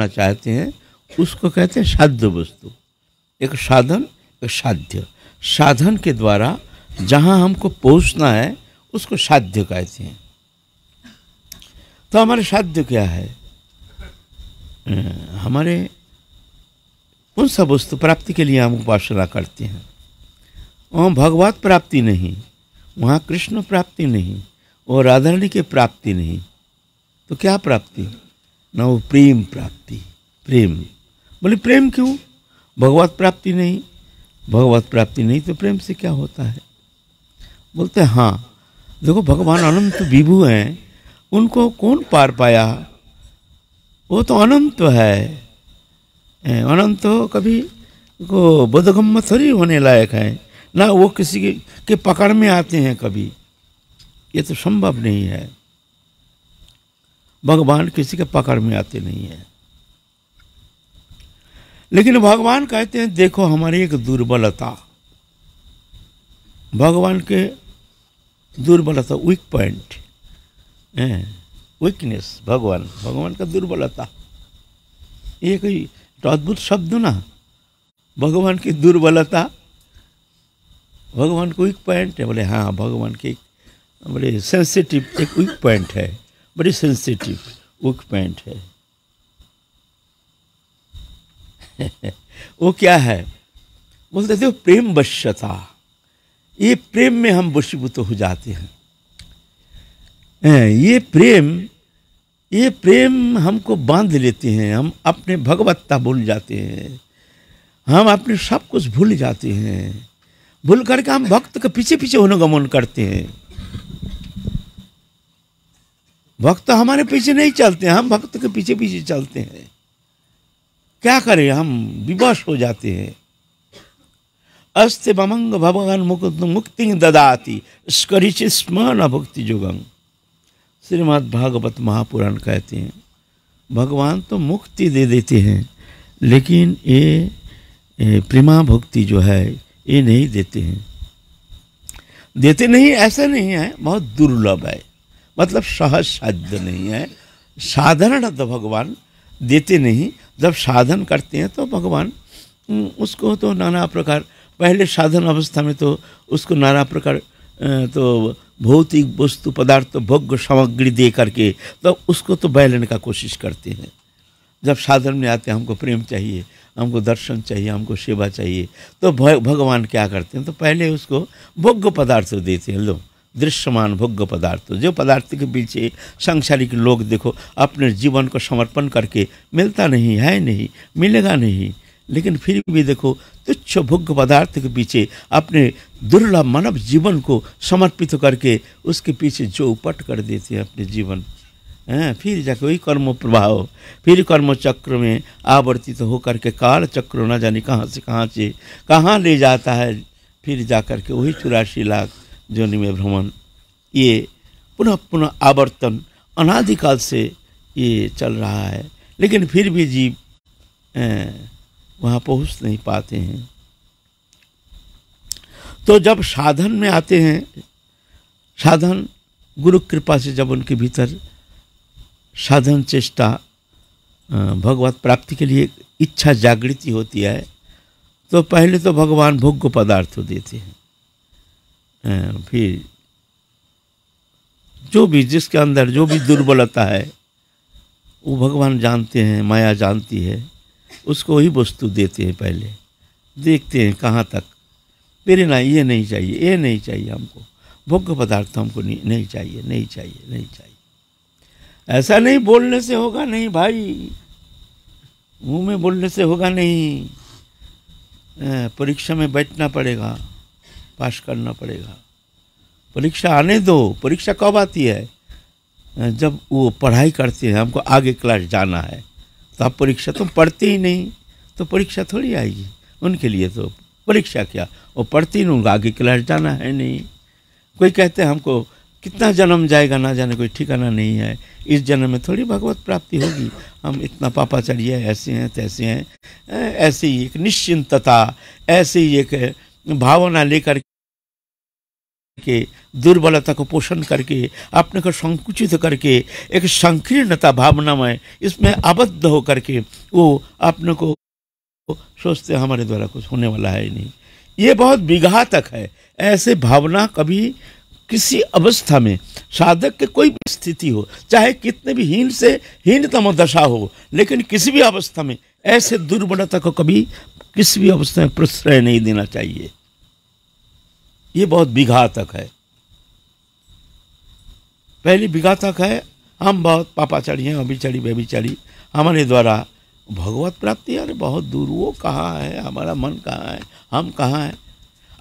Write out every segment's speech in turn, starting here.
अपना चाहते हैं उसको कहते हैं साध्य वस्तु एक साधन एक साध्य साधन के द्वारा जहाँ हमको पहुँचना है उसको साध्य कहते हैं तो हमारे साध्य क्या है हमारे उन सब वस्तु प्राप्ति के लिए हम उपासना करते हैं वहाँ भगवत प्राप्ति नहीं वहाँ कृष्ण प्राप्ति नहीं और राधारणी की प्राप्ति नहीं तो क्या प्राप्ति नव वो प्रेम प्राप्ति प्रेम बोले प्रेम क्यों भगवत प्राप्ति नहीं भगवत प्राप्ति नहीं तो प्रेम से क्या होता है बोलते हाँ देखो भगवान अनंत विभु हैं उनको कौन पार पाया वो तो अनंत है अनंत तो कभी को बोधगम्य थोड़ी होने लायक है ना वो किसी के, के पकड़ में आते हैं कभी ये तो संभव नहीं है भगवान किसी के पकड़ में आते नहीं है लेकिन भगवान कहते हैं देखो हमारी एक दुर्बलता भगवान के दुर्बलता वीक पॉइंट वीकनेस भगवान भगवान का दुर्बलता ये कोई तो अद्भुत शब्द ना भगवान की दुर्बलता भगवान को वीक पॉइंट है बोले हाँ भगवान की बोले सेंसिटिव एक वीक पॉइंट है बड़ी सेंसिटिव वो पैंट है वो क्या है बोलते थे प्रेम वश्यता ये प्रेम में हम वशीभूत हो जाते हैं ये प्रेम ये प्रेम हमको बांध लेते हैं हम अपने भगवत्ता भूल जाते हैं हम अपने सब कुछ भूल जाते हैं भूल करके हम भक्त के पीछे पीछे मन करते हैं भक्त हमारे पीछे नहीं चलते हम भक्त के पीछे पीछे चलते हैं क्या करें हम विवश हो जाते हैं अस्त बमंग भगवान मुक्त मुक्ति ददाती स्करिचि स्मरण भक्ति जुगंग श्रीमद भागवत महापुराण कहते हैं भगवान तो मुक्ति दे देते हैं लेकिन ये प्रेमा भक्ति जो है ये नहीं देते हैं देते नहीं ऐसा नहीं है बहुत दुर्लभ है मतलब सहज साध्य नहीं है साधारण तो भगवान देते नहीं जब साधन करते हैं तो भगवान उसको तो नाना प्रकार पहले साधन अवस्था में तो उसको नाना प्रकार तो भौतिक वस्तु पदार्थ भोग्य सामग्री दे करके तो उसको तो बैलने का कोशिश करते हैं जब साधन में आते हैं हमको प्रेम चाहिए हमको दर्शन चाहिए हमको सेवा चाहिए तो भगवान क्या करते हैं तो पहले उसको भोग्य पदार्थ देते हैं लोग दृश्यमान भोग्य पदार्थ जो पदार्थ के पीछे सांसारिक लोग देखो अपने जीवन को समर्पण करके मिलता नहीं है नहीं मिलेगा नहीं लेकिन फिर भी देखो तुच्छ भोग्य पदार्थ के पीछे अपने दुर्लभ मानव जीवन को समर्पित करके उसके पीछे जो उपट कर देते हैं अपने जीवन है फिर जाके वही कर्म प्रभाव फिर कर्म चक्र में आवर्तित तो होकर के काल चक्र न जाने कहाँ से कहाँ से कहाँ ले जाता है फिर जा कर के वही चौरासी लाख जोनि में भ्रमण ये पुनः पुनः आवर्तन अनादिकाल से ये चल रहा है लेकिन फिर भी जीव वहाँ पहुँच नहीं पाते हैं तो जब साधन में आते हैं साधन गुरु कृपा से जब उनके भीतर साधन चेष्टा भगवत प्राप्ति के लिए इच्छा जागृति होती है तो पहले तो भगवान भोग्य पदार्थ देते हैं फिर जो भी जिसके अंदर जो भी दुर्बलता है वो भगवान जानते हैं माया जानती है उसको ही वस्तु देते हैं पहले देखते हैं कहाँ तक मेरे ना ये नहीं चाहिए ये नहीं चाहिए हमको भोग्य पदार्थ हमको नहीं, नहीं चाहिए नहीं चाहिए नहीं चाहिए ऐसा नहीं बोलने से होगा नहीं भाई मुंह में बोलने से होगा नहीं परीक्षा में बैठना पड़ेगा पास करना पड़ेगा परीक्षा आने दो परीक्षा कब आती है जब वो पढ़ाई करते हैं हमको आगे क्लास जाना है तो आप परीक्षा तुम तो पढ़ते ही नहीं तो परीक्षा थोड़ी आएगी उनके लिए तो परीक्षा क्या वो पढ़ते ही नहीं आगे क्लास जाना है नहीं कोई कहते हैं हमको कितना जन्म जाएगा ना जाने कोई ठिकाना नहीं है इस जन्म में थोड़ी भगवत प्राप्ति होगी हम इतना पापाचार्य ऐसे हैं तैसे हैं ऐसी एक निश्चिंतता ऐसी एक भावना लेकर के दुर्बलता को पोषण करके अपने को संकुचित करके एक संकीर्णता भावना में इसमें आबद्ध हो करके वो अपने को सोचते हमारे द्वारा कुछ होने वाला है ही नहीं ये बहुत विघातक है ऐसे भावना कभी किसी अवस्था में साधक के कोई भी स्थिति हो चाहे कितने भी हीन से हीनतम दशा हो लेकिन किसी भी अवस्था में ऐसे दुर्बलता को कभी किसी भी अवस्था में प्रश्रय नहीं देना चाहिए ये बहुत विघातक है पहली विघातक है हम बहुत पापाचारी हैं अभिचारी चढ़ी हमारे द्वारा भगवत प्राप्ति अरे बहुत दूर वो कहाँ है हमारा मन कहाँ है हम कहाँ हैं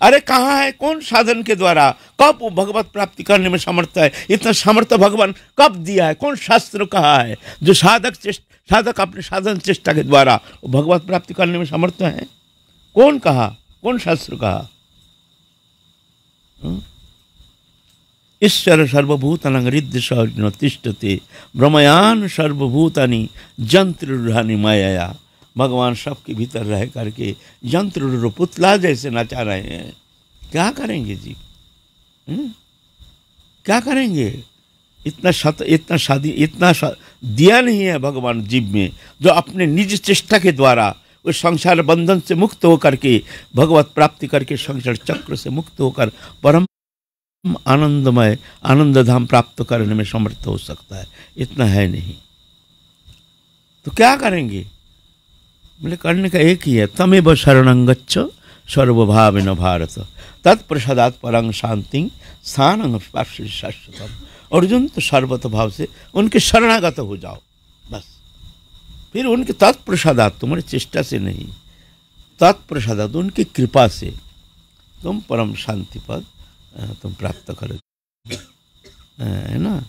अरे कहाँ है कौन साधन के द्वारा कब वो भगवत प्राप्ति करने में समर्थ है इतना समर्थ भगवान कब दिया है कौन शास्त्र कहा है जो साधक साधक अपने साधन चेष्टा के द्वारा भगवत प्राप्ति करने में समर्थ है कौन कहा कौन शास्त्र कहा ईश्वर सर्वभूतानां हृद्यसहन तिष्टते ब्रह्मयान सर्वभूतानी जंत्र रूढ़ानी माया भगवान सबके भीतर रह करके यंत्र पुतला जैसे नचा रहे हैं क्या करेंगे जी हुँ? क्या करेंगे इतना सत इतना शादी इतना दिया नहीं है भगवान जीव में जो अपने निज चेष्टा के द्वारा उस संसार बंधन से मुक्त होकर के भगवत प्राप्ति करके संसार चक्र से मुक्त होकर परम आनंदमय आनंद धाम प्राप्त करने में समर्थ हो सकता है इतना है नहीं तो क्या करेंगे बोले करने का एक ही है तमेव शरणंगच्छ सर्वभाविन भारत तत्प्रसादात परंग शांति स्थान शाश्वतम अर्जुन तो सर्वत भाव से उनके शरणागत हो जाओ बस फिर उनके तत्प्रसादात तुम्हारी चेष्टा से नहीं तत्प्रसादा उनकी कृपा से तुम परम शांति पद तुम प्राप्त करोगे है ना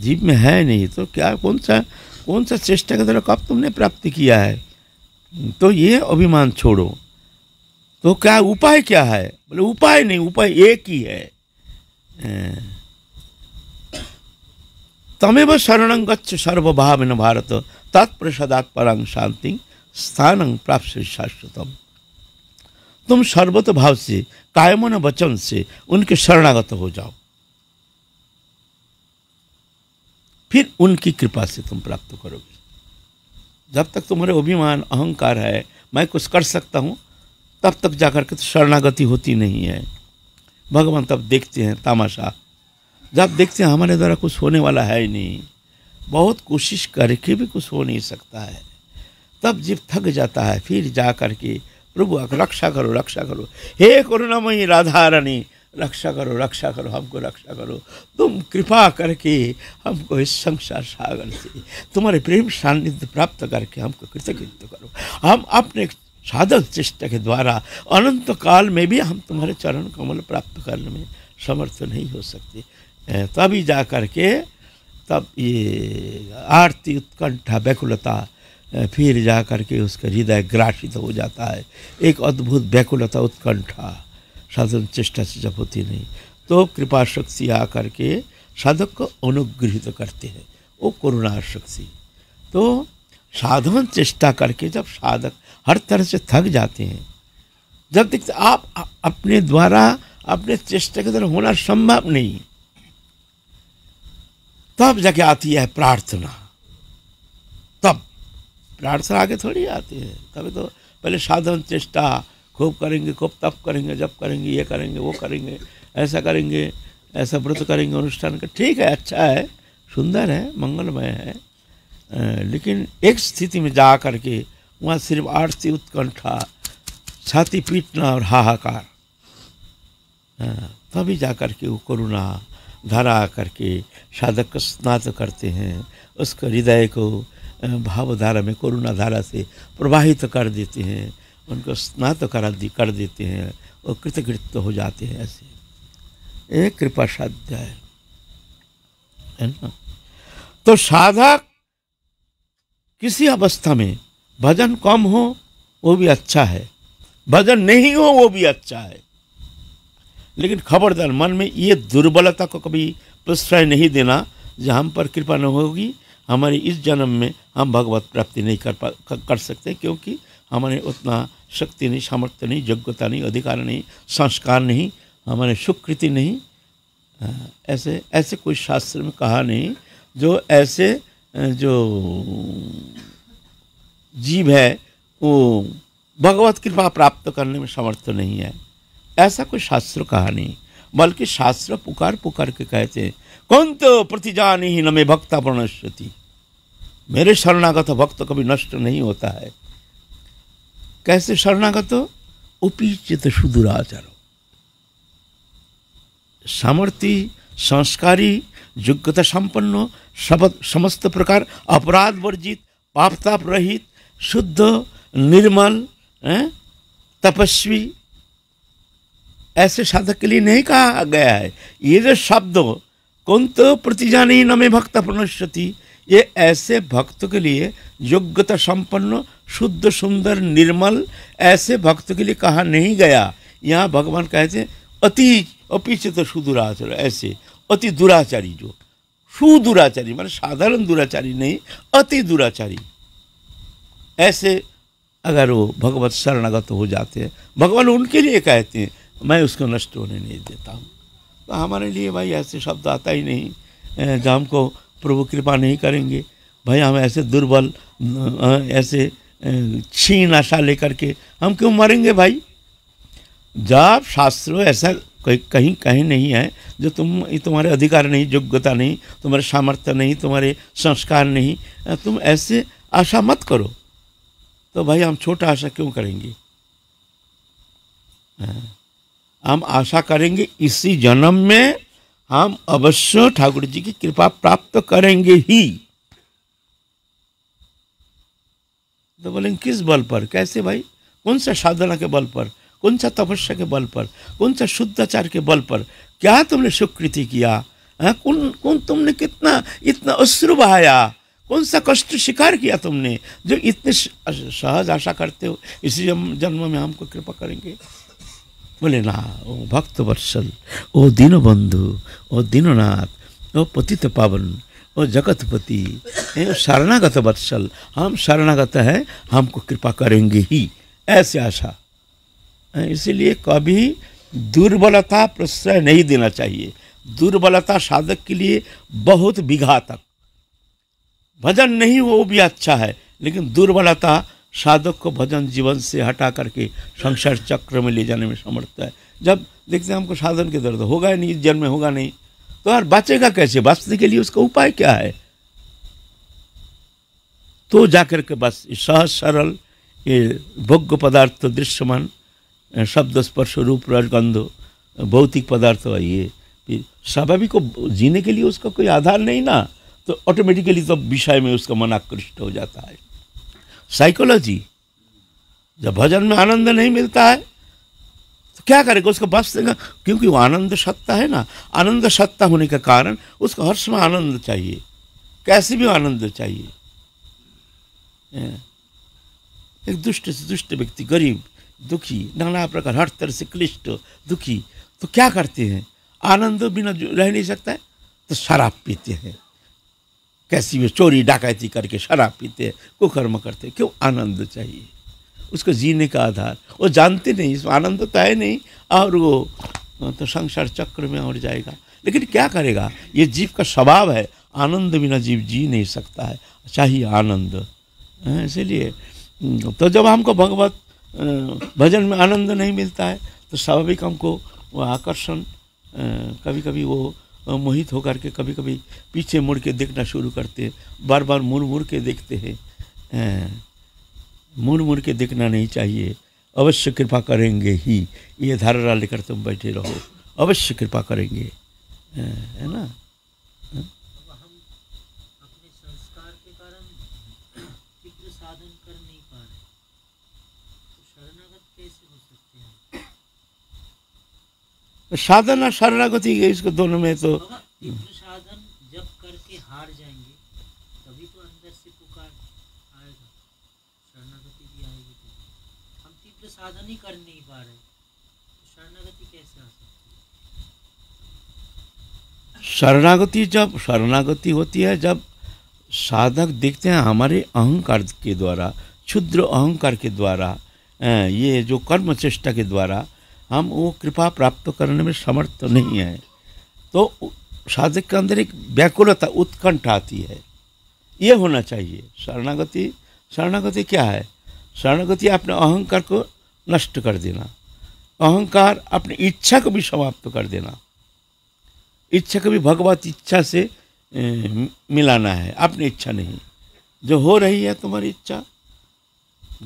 जीव में है नहीं तो क्या कौन सा कौन सा चेष्टा के द्वारा कब तुमने प्राप्त किया है तो ये अभिमान छोड़ो तो क्या उपाय क्या है बोले उपाय नहीं उपाय एक ही है तमेव शरण गच्छ सर्वभाव न भारत तत्प्रसादात परांग शांति स्थान प्राप्त शाश्वतम तुम सर्वत भाव से कायमन वचन से उनके शरणागत हो जाओ फिर उनकी कृपा से तुम प्राप्त करोगे जब तक तुम्हारे अभिमान अहंकार है मैं कुछ कर सकता हूँ तब तक जाकर के तो शरणागति होती नहीं है भगवान तब देखते हैं तमाशा जब देखते हैं हमारे द्वारा कुछ होने वाला है ही नहीं बहुत कोशिश करके भी कुछ हो नहीं सकता है तब जीव थक जाता है फिर जा कर के प्रभु रक्षा करो रक्षा करो हे करुणामयी राधा रानी रक्षा करो रक्षा करो हमको रक्षा करो तुम कृपा करके हमको इस संसार सागर से तुम्हारे प्रेम सान्निध्य प्राप्त करके हमको कृतज्ञ करो हम अपने साधक चेष्टा के द्वारा अनंत काल में भी हम तुम्हारे चरण कमल प्राप्त करने में समर्थ नहीं हो सकते तभी जा कर के तब ये आरती उत्कंठा व्याकुलता फिर जा कर के उसका हृदय ग्रासित हो जाता है एक अद्भुत व्याकुलता उत्कंठा साधन चेष्टा से जब होती नहीं तो कृपा शक्ति आ के साधक को अनुग्रहित करते हैं वो करुणा शक्ति तो साधन चेष्टा करके जब साधक हर तरह से थक जाते हैं जब देखते आप अपने द्वारा अपने चेष्टा के द्वारा होना संभव नहीं है तब जाके आती है प्रार्थना तब प्रार्थना आगे थोड़ी आती है तभी तो पहले साधन चेष्टा खूब करेंगे खूब तप करेंगे जब करेंगे ये करेंगे वो करेंगे ऐसा करेंगे ऐसा व्रत करेंगे अनुष्ठान का ठीक है अच्छा है सुंदर है मंगलमय है लेकिन एक स्थिति में जा करके वहाँ सिर्फ आरती उत्कंठा छाती पीटना और हाहाकार तभी जा करके वो करुणा धारा आकर के साधक स्नात करते हैं उसको हृदय को भाव धारा में करुणा धारा से प्रवाहित कर देते हैं उनको स्नात करा कर देते हैं और कृतकृत हो जाते हैं ऐसे ये कृपा साध्य है है ना तो साधक किसी अवस्था में भजन कम हो वो भी अच्छा है भजन नहीं हो वो भी अच्छा है लेकिन खबरदार मन में ये दुर्बलता को कभी प्रश्रय नहीं देना जहाँ हम पर कृपा न होगी हमारे इस जन्म में हम भगवत प्राप्ति नहीं कर पा कर सकते क्योंकि हमारे उतना शक्ति नहीं सामर्थ्य नहीं योग्यता नहीं अधिकार नहीं संस्कार नहीं हमारे सुकृति नहीं ऐसे ऐसे कोई शास्त्र में कहा नहीं जो ऐसे जो जीव है वो भगवत कृपा प्राप्त करने में समर्थ नहीं है ऐसा कोई शास्त्र कहा नहीं बल्कि शास्त्र पुकार पुकार के कहते हैं कौन तो प्रतिजान ही न में भक्ता प्रणश्यति मेरे शरणागत भक्त कभी नष्ट नहीं होता है कैसे शरणागत हो उपीचित सुदुराचार सामर्थ्य संस्कारी योग्यता संपन्न सब समस्त प्रकार अपराध वर्जित पापताप रहित शुद्ध निर्मल तपस्वी ऐसे साधक के लिए नहीं कहा गया है ये जो शब्द कुंत प्रतिजानी नमे भक्त प्रणश्यति ये ऐसे भक्त के लिए योग्यता संपन्न शुद्ध सुंदर निर्मल ऐसे भक्त के लिए कहा नहीं गया यहाँ भगवान कहते अति अपिचित सुदुराचार ऐसे अति दुराचारी जो सुदुराचारी मान साधारण दुराचारी नहीं अति दुराचारी ऐसे अगर वो भगवत शरणागत हो जाते हैं भगवान उनके लिए कहते हैं मैं उसको नष्ट होने नहीं देता हूँ तो हमारे लिए भाई ऐसे शब्द आता ही नहीं जो हमको प्रभु कृपा नहीं करेंगे भाई हम ऐसे दुर्बल ऐसे छीन आशा लेकर के हम क्यों मरेंगे भाई जब शास्त्र ऐसा कहीं कहीं कहीं नहीं है जो तुम तुम्हारे अधिकार नहीं योग्यता नहीं तुम्हारे सामर्थ्य नहीं तुम्हारे संस्कार नहीं तुम ऐसे आशा मत करो तो भाई हम छोटा आशा क्यों करेंगे हम आशा करेंगे इसी जन्म में हम अवश्य ठाकुर जी की कृपा प्राप्त करेंगे ही तो बोलेंगे किस बल पर कैसे भाई कौन सा साधना के बल पर कौन सा तपस्या के बल पर कौन सा शुद्धाचार के बल पर क्या तुमने स्वीकृति किया हाँ, कौन कौन तुमने कितना इतना अश्रु बहाया कौन सा कष्ट शिकार किया तुमने जो इतने सहज आशा करते हो इसी जन्म में हमको कृपा करेंगे बोले ना ओ भक्त वत्सल ओ दीनबंधु ओ दीननाथ ओ पतित पावन ओ जगतपति शरणागत वत्सल हम शरणागत हैं हमको कृपा करेंगे ही ऐसे आशा इसलिए कभी दुर्बलता प्रश्रय नहीं देना चाहिए दुर्बलता साधक के लिए बहुत विघातक भजन नहीं वो भी अच्छा है लेकिन दुर्बलता साधक को भजन जीवन से हटा करके संसार चक्र में ले जाने में समर्थ है जब देखते हैं हमको साधन के दर्द होगा ही नहीं जन्म होगा नहीं तो यार बचेगा कैसे बचने के लिए उसका उपाय क्या है तो जाकर के बस सहज सरल ये भोग्य पदार्थ दृश्यमान शब्द स्पर्श रूप रसगंध भौतिक पदार्थ ये स्वाभाविक को जीने के लिए उसका कोई आधार नहीं ना तो ऑटोमेटिकली तो विषय में उसका मन आकृष्ट हो जाता है साइकोलॉजी जब भजन में आनंद नहीं मिलता है तो क्या करेगा उसको बस देगा क्योंकि वो आनंद सत्ता है ना आनंद सत्ता होने के कारण उसको हर समय आनंद चाहिए कैसे भी आनंद चाहिए एक दुष्ट से दुष्ट व्यक्ति गरीब दुखी नाना प्रकार हर तरह से क्लिष्ट दुखी तो क्या करते हैं आनंद बिना रह नहीं सकता है तो शराब पीते हैं कैसी भी चोरी डाकैती करके शराब पीते हैं कुकर्म करते क्यों आनंद चाहिए उसको जीने का आधार वो जानते नहीं इसमें आनंद तो है नहीं और वो हाँ, तो संसार चक्र में और जाएगा लेकिन क्या करेगा ये जीव का स्वभाव है आनंद बिना जीव जी नहीं सकता है चाहिए अच्छा आनंद हाँ, इसीलिए तो जब हमको भगवत भजन में आनंद नहीं मिलता है तो स्वाभाविक हमको वो आकर्षण कभी कभी वो मोहित होकर के कभी कभी पीछे मुड़ के देखना शुरू करते हैं बार बार मुड़ मुड़ के देखते हैं मुड़ मुड़ के देखना नहीं चाहिए अवश्य कृपा करेंगे ही ये धारा लेकर तुम बैठे रहो अवश्य कृपा करेंगे है ना तो साधन और शरणागति इसको दोनों में तो साधन जब करके हार जाएंगे तभी तो अंदर से पुकार आएगा शरणागति भी आएगी हम तीव्र साधन ही कर नहीं पा रहे तो शरणागति कैसे आ सकती शरणागति जब शरणागति होती है जब साधक देखते हैं हमारे अहंकार के द्वारा क्षुद्र अहंकार के द्वारा ये जो कर्म चेष्टा के द्वारा हम वो कृपा प्राप्त करने में समर्थ नहीं है तो साधक के अंदर एक व्याकुलता उत्कंठ आती है ये होना चाहिए शरणागति शरणागति क्या है शरणागति अपने अहंकार को नष्ट कर देना अहंकार अपनी इच्छा को भी समाप्त कर देना इच्छा को भी भगवत इच्छा से मिलाना है अपनी इच्छा नहीं जो हो रही है तुम्हारी इच्छा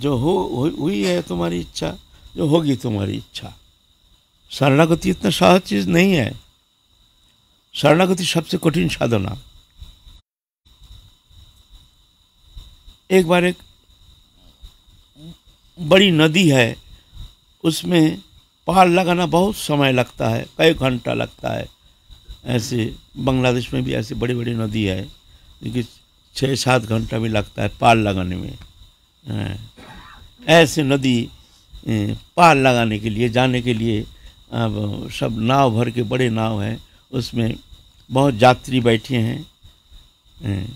जो हो हुई है तुम्हारी इच्छा जो होगी तुम्हारी इच्छा शरणागति इतना सहज चीज़ नहीं है शरणागति सबसे कठिन साधना एक बार एक बड़ी नदी है उसमें पहाड़ लगाना बहुत समय लगता है कई घंटा लगता है ऐसे बांग्लादेश में भी ऐसी बड़ी बड़ी नदी है लेकिन छः सात घंटा भी लगता है पाल लगाने में ऐसे नदी पाल लगाने के लिए जाने के लिए अब सब नाव भर के बड़े नाव हैं उसमें बहुत यात्री बैठे हैं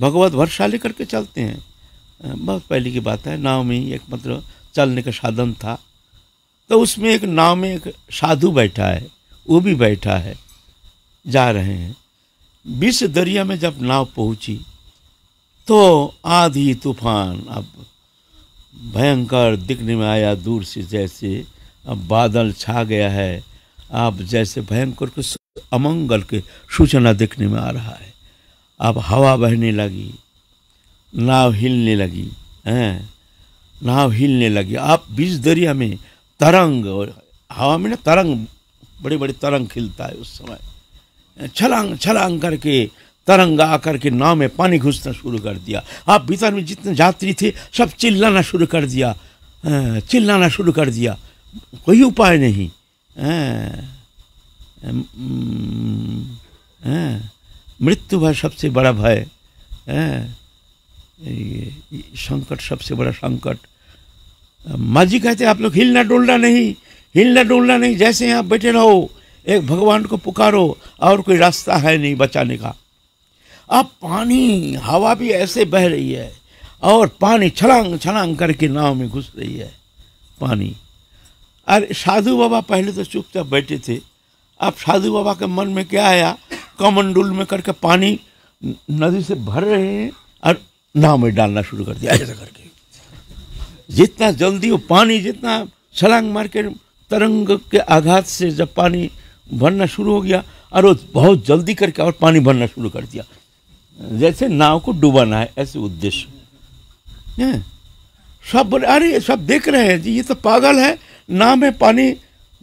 भगवत वर्षा लेकर के चलते हैं बहुत पहले की बात है नाव में ही एक मतलब चलने का साधन था तो उसमें एक नाव में एक साधु बैठा है वो भी बैठा है जा रहे हैं बीस दरिया में जब नाव पहुंची तो आधी तूफान अब भयंकर दिखने में आया दूर से जैसे अब बादल छा गया है आप जैसे भयंकर के अमंगल के सूचना देखने में आ रहा है अब हवा बहने लगी नाव हिलने लगी हैं नाव हिलने लगी आप बीच दरिया में तरंग हवा में ना तरंग बड़े बड़े तरंग खिलता है उस समय छलांग छलांग करके तरंग आकर के नाव में पानी घुसना शुरू कर दिया आप भीतर में जितने यात्री थे सब चिल्लाना शुरू कर दिया चिल्लाना शुरू कर दिया कोई उपाय नहीं मृत्यु भय सबसे बड़ा भय संकट सबसे बड़ा संकट माँ जी कहते आप लोग हिलना डोलना नहीं हिलना डोलना नहीं जैसे यहाँ बैठे रहो एक भगवान को पुकारो और कोई रास्ता है नहीं बचाने का अब पानी हवा भी ऐसे बह रही है और पानी छलांग छलांग करके नाव में घुस रही है पानी और साधु बाबा पहले तो चुपचाप बैठे थे अब साधु बाबा के मन में क्या आया कमंडुल में करके पानी नदी से भर रहे हैं और नाव में डालना शुरू कर दिया ऐसा करके जितना जल्दी वो पानी जितना छलांग मार के तरंग के आघात से जब पानी भरना शुरू हो गया और वो बहुत जल्दी करके और पानी भरना शुरू कर दिया जैसे नाव को डूबाना है ऐसे उद्देश्य सब बोले अरे सब देख रहे हैं जी ये तो पागल है नाव में पानी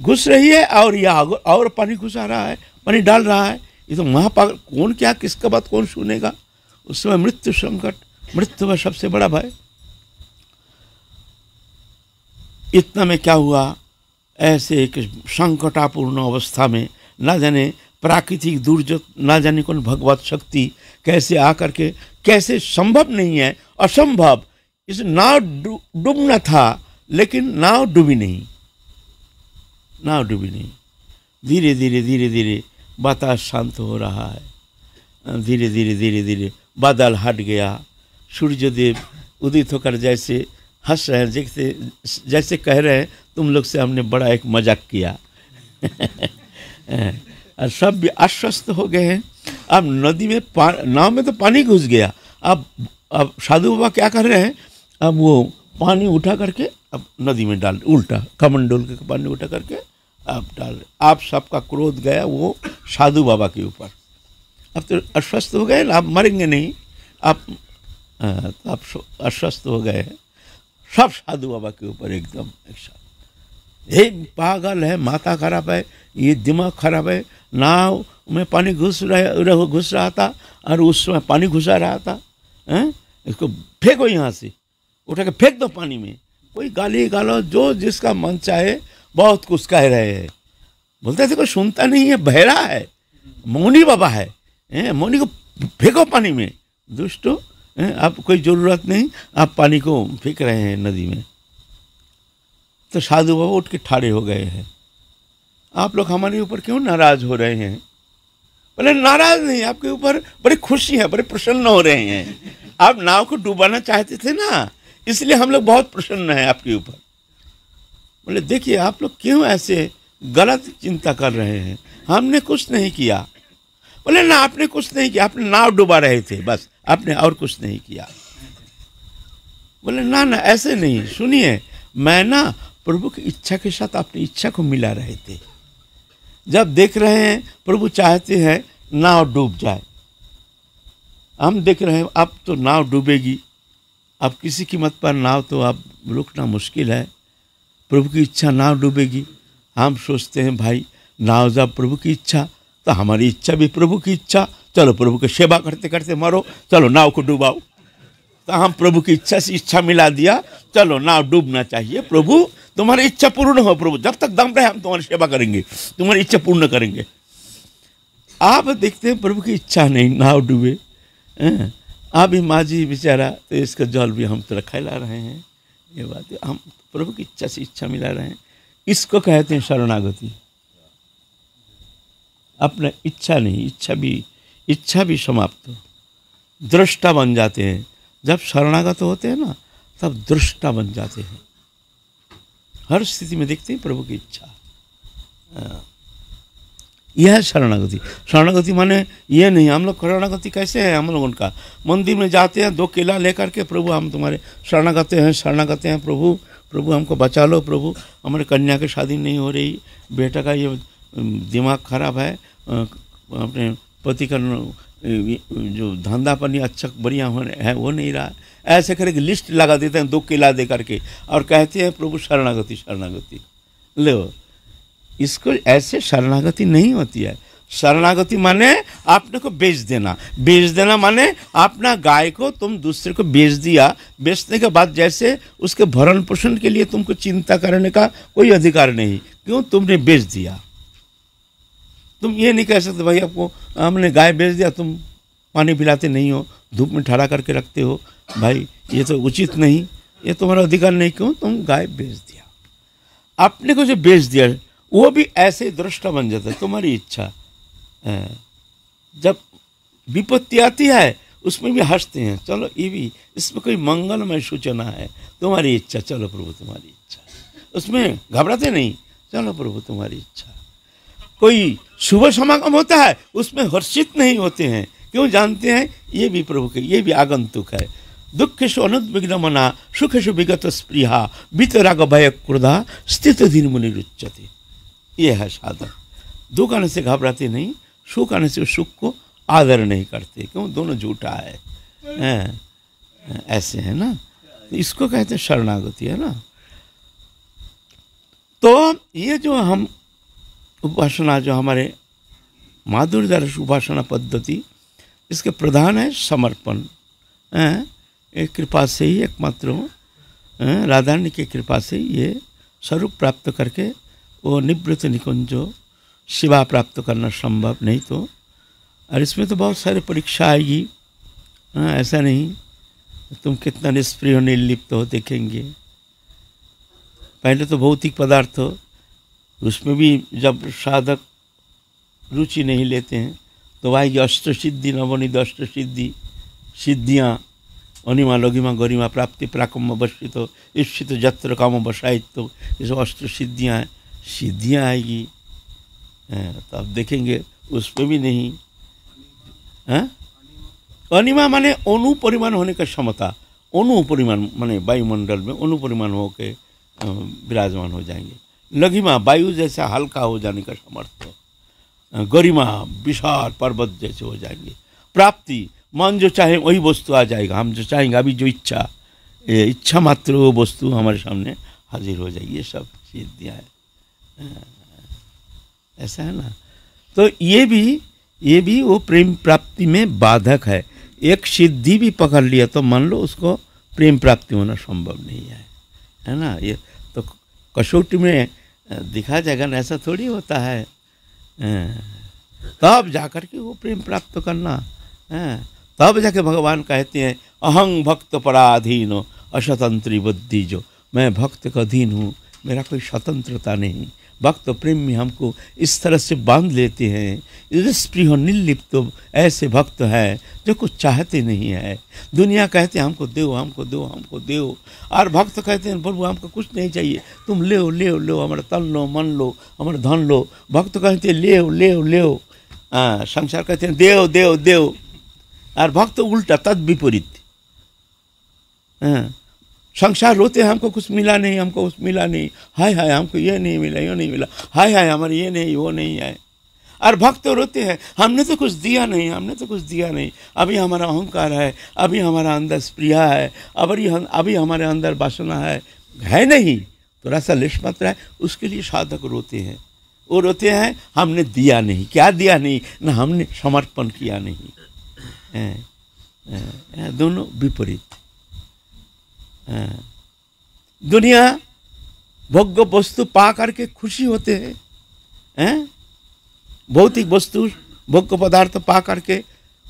घुस रही है और या और पानी घुसा रहा है पानी डाल रहा है ये तो महापागल कौन क्या किसका बात कौन सुनेगा उस समय मृत्यु संकट मृत्यु का सबसे बड़ा भय इतना में क्या हुआ ऐसे एक संकटापूर्ण अवस्था में ना जाने प्राकृतिक दुर्जत ना जाने कौन भगवत शक्ति कैसे आ करके कैसे संभव नहीं है असंभव इस नाव डूबना था लेकिन नाव डूबी नहीं नाव डूबी नहीं धीरे धीरे धीरे धीरे बातास शांत हो रहा है धीरे धीरे धीरे धीरे बादल हट गया सूर्यदेव उदित होकर जैसे हंस रहे हैं जैसे जैसे कह रहे हैं तुम लोग से हमने बड़ा एक मजाक किया और सब भी आश्वस्त हो गए हैं अब नदी में नाव में तो पानी घुस गया अब अब साधु बाबा क्या कर रहे हैं अब वो पानी उठा करके अब नदी में डाल उल्टा कमंडोल के पानी उठा करके आप डाल आप सबका क्रोध गया वो साधु बाबा के ऊपर अब तो अस्वस्थ हो गए ना आप मरेंगे नहीं आप तो आप अस्वस्थ हो गए सब साधु बाबा के ऊपर एकदम एक साथ ये पागल है माथा खराब है ये दिमाग खराब है नाव में पानी घुस रहे घुस रहा था और उस समय पानी घुसा रहा था हैं इसको फेंको यहाँ से उठा के फेंक दो पानी में कोई गाली गालो जो जिसका मन चाहे बहुत कुछ कह रहे हैं बोलते थे कोई सुनता नहीं है बहरा है मोनी बाबा है मोनी को फेंको पानी में दुष्टो आप कोई ज़रूरत नहीं आप पानी को फेंक रहे हैं नदी में तो साधु बाबा उठ के ठाड़े हो गए हैं आप लोग हमारे ऊपर क्यों नाराज़ हो रहे हैं बोले नाराज़ नहीं आपके ऊपर बड़ी खुशी है बड़े प्रसन्न हो रहे हैं आप नाव को डुबाना चाहते थे ना इसलिए हम लोग बहुत प्रसन्न हैं आपके ऊपर बोले देखिए आप लोग क्यों ऐसे गलत चिंता कर रहे हैं हमने कुछ नहीं किया बोले ना आपने कुछ नहीं किया आपने नाव डुबा रहे थे बस आपने और कुछ नहीं किया बोले ना ना ऐसे नहीं सुनिए मैं ना प्रभु की इच्छा के साथ अपनी इच्छा को मिला रहे थे जब देख रहे हैं प्रभु चाहते हैं नाव डूब जाए हम देख रहे हैं अब तो नाव डूबेगी अब किसी कीमत पर नाव तो अब रुकना मुश्किल है प्रभु की इच्छा ना डूबेगी हम सोचते हैं भाई ना जब प्रभु की इच्छा तो हमारी इच्छा भी प्रभु की इच्छा चलो प्रभु की सेवा करते करते मरो चलो नाव को डूबाओ तो हम प्रभु की इच्छा से इच्छा मिला दिया चलो नाव डूबना चाहिए प्रभु तुम्हारी इच्छा पूर्ण हो प्रभु जब तक दम रहे हम तुम्हारी सेवा करेंगे तुम्हारी इच्छा पूर्ण करेंगे आप देखते हैं प्रभु की इच्छा नहीं नाव डूबे आप ही माँ जी बेचारा तो इसका जल भी हम तरह तो खिला रहे हैं ये बात हम प्रभु की इच्छा से इच्छा मिला रहे हैं इसको कहते हैं शरणागति अपना इच्छा नहीं इच्छा भी इच्छा भी समाप्त हो दृष्टा बन जाते हैं जब शरणागत होते हैं ना तब दृष्टा बन जाते हैं हर स्थिति में देखते हैं प्रभु की इच्छा हाँ। यह है शरणागति शरणागति माने यह नहीं हम लोग शरणागति कैसे हैं हम लोग उनका मंदिर में जाते हैं दो केला लेकर के प्रभु हम तुम्हारे शरणागते हैं शरणागते हैं प्रभु प्रभु हमको बचा लो प्रभु हमारे कन्या की शादी नहीं हो रही बेटा का ये दिमाग खराब है अपने पति का जो धंधा पानी अच्छा बढ़िया है वो नहीं रहा ऐसे करके लिस्ट लगा देते हैं दुख किला दे करके और कहते हैं प्रभु शरणागति शरणागति ले इसको ऐसे शरणागति नहीं होती है शरणागति माने अपने को बेच देना बेच देना माने अपना गाय को तुम दूसरे को बेच दिया बेचने के बाद जैसे उसके भरण पोषण के लिए तुमको चिंता करने का कोई अधिकार नहीं क्यों तुमने बेच दिया तुम ये नहीं कह सकते भाई आपको हमने गाय बेच दिया तुम पानी पिलाते नहीं हो धूप में ठहरा करके रखते हो भाई ये तो उचित नहीं ये तुम्हारा अधिकार नहीं क्यों तुम गाय बेच दिया अपने को जो बेच दिया वो भी ऐसे दृष्टा बन जाता है तुम्हारी इच्छा जब विपत्ति आती है उसमें भी हंसते हैं चलो ये भी इसमें कोई मंगलमय सूचना है तुम्हारी इच्छा चलो प्रभु तुम्हारी इच्छा उसमें घबराते नहीं चलो प्रभु तुम्हारी इच्छा कोई शुभ समागम होता है उसमें हर्षित नहीं होते हैं क्यों जानते हैं ये भी प्रभु के ये भी आगंतुक है दुख सु अनुद्विग्न मना सुख सु विगत स्प्रिया बीतराग भय क्रोधा स्थित दिन मुनि ये है साधन दुकान से घबराते नहीं सुख आने से सुख को आदर नहीं करते क्यों दोनों झूठा है ऐसे है ना तो इसको कहते हैं शरणागति है ना तो ये जो हम उपासना जो हमारे माधुर्य दर्श उपासना पद्धति इसके प्रधान है समर्पण एक कृपा से ही एकमात्र राधारणी की कृपा से ये स्वरूप प्राप्त करके वो निवृत्त निकुंज सेवा प्राप्त करना संभव नहीं तो और इसमें तो बहुत सारी परीक्षा आएगी हाँ ऐसा नहीं तुम कितना निष्प्रिय निर्लिप्त हो देखेंगे पहले तो भौतिक पदार्थ हो उसमें भी जब साधक रुचि नहीं लेते हैं तो वाई की अष्ट सिद्धि नवनिध अष्ट सिद्धि सिद्धियाँ अनिमा लघिमा गरिमा प्राप्ति प्राकम अवस्थित हो जत्र काम वसायित्व ये सब अष्ट सिद्धियाँ हैं सिद्धियाँ आएगी तो आप देखेंगे उसमें भी नहीं है अनिमा माने अनुपरिमाण होने का क्षमता अनुपरिमाण माने वायुमंडल में अनुपरिमाण होकर विराजमान हो जाएंगे लघिमा वायु जैसा हल्का हो जाने का समर्थ गरिमा विशाल पर्वत जैसे हो जाएंगे प्राप्ति मन जो चाहे वही वस्तु आ जाएगा हम जो चाहेंगे अभी जो इच्छा इच्छा मात्र वो वस्तु हमारे सामने हाजिर हो जाएगी ये सब चीज़ दिया है ऐसा है ना तो ये भी ये भी वो प्रेम प्राप्ति में बाधक है एक सिद्धि भी पकड़ लिया तो मान लो उसको प्रेम प्राप्ति होना संभव नहीं है है ना ये तो कसौटी में दिखा जाएगा ना ऐसा थोड़ी होता है तब जाकर के वो प्रेम प्राप्त करना है तब जाके भगवान कहते हैं अहंग भक्त पराधीन हो असतंत्री बुद्धि जो मैं भक्त का अधीन हूँ मेरा कोई स्वतंत्रता नहीं भक्त प्रेम में हमको इस तरह से बांध लेते हैं स्प्रिय निर्लिप्त तो ऐसे भक्त है जो कुछ चाहते नहीं है दुनिया कहते हैं हमको दो हमको दो हमको दो और भक्त कहते हैं प्रभु हमको कुछ नहीं चाहिए तुम ले ले लो हमारा तन लो मन लो हमारा धन लो भक्त कहते हैं ले ले ले संसार कहते हैं देव देव देव और भक्त उल्टा तद विपरीत हाँ संसार रोते हैं हमको कुछ मिला नहीं हमको कुछ मिला नहीं हाय हाय हमको ये नहीं मिला यो नहीं मिला हाय हाय हमारे ये नहीं वो नहीं आए और भक्त तो रोते हैं हमने तो कुछ दिया नहीं हमने तो कुछ दिया नहीं अभी हमारा अहंकार है अभी हमारा अंदर स्प्रिया है अभी अभी हमारे अंदर वासना है है नहीं थोड़ा सा लिश मात्र है उसके लिए साधक रोते हैं वो रोते हैं हमने दिया नहीं क्या दिया नहीं ना हमने समर्पण किया नहीं दोनों विपरीत दुनिया भोग्य वस्तु पा करके खुशी होते हैं हैं भौतिक वस्तु भोग्य पदार्थ पा करके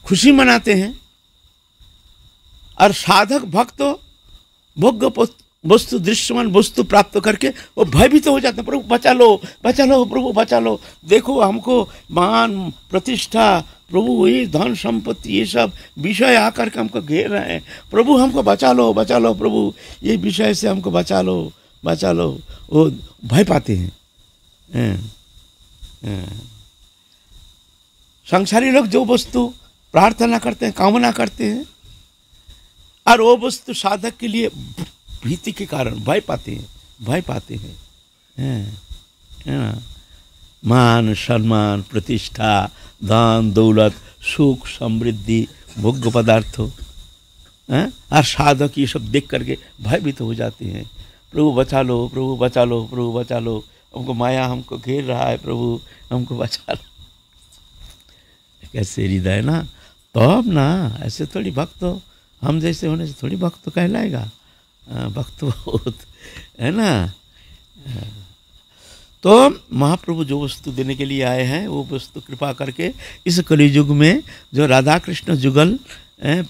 खुशी मनाते हैं और साधक भक्त तो भोग्य वस्तु दृश्यमान वस्तु प्राप्त करके वो भयभीत तो हो जाते हैं प्रभु बचा लो बचा लो प्रभु बचा लो देखो हमको मान प्रतिष्ठा प्रभु ये धन संपत्ति ये सब विषय आकर के हमको घेर रहे हैं प्रभु हमको बचा लो बचा लो प्रभु ये विषय से हमको बचा लो बचा लो वो भय पाते हैं संसारी लोग जो वस्तु प्रार्थना करते हैं कामना करते हैं और वो वस्तु साधक के लिए भीति के कारण भय पाते हैं भय पाते हैं है ना मान सम्मान प्रतिष्ठा दान दौलत सुख समृद्धि भोग्य पदार्थ हैं और साधक ये सब देख करके भयभीत तो हो जाते हैं प्रभु बचा लो प्रभु बचा लो प्रभु बचा लो हमको माया हमको घेर रहा है प्रभु हमको बचा लो कैसे हृदय ना तो अब ना ऐसे थोड़ी भक्त हम जैसे होने से थोड़ी भक्त तो कहलाएगा भक्त बहुत है ना तो महाप्रभु जो वस्तु देने के लिए आए हैं वो वस्तु कृपा करके इस कलयुग में जो राधा कृष्ण जुगल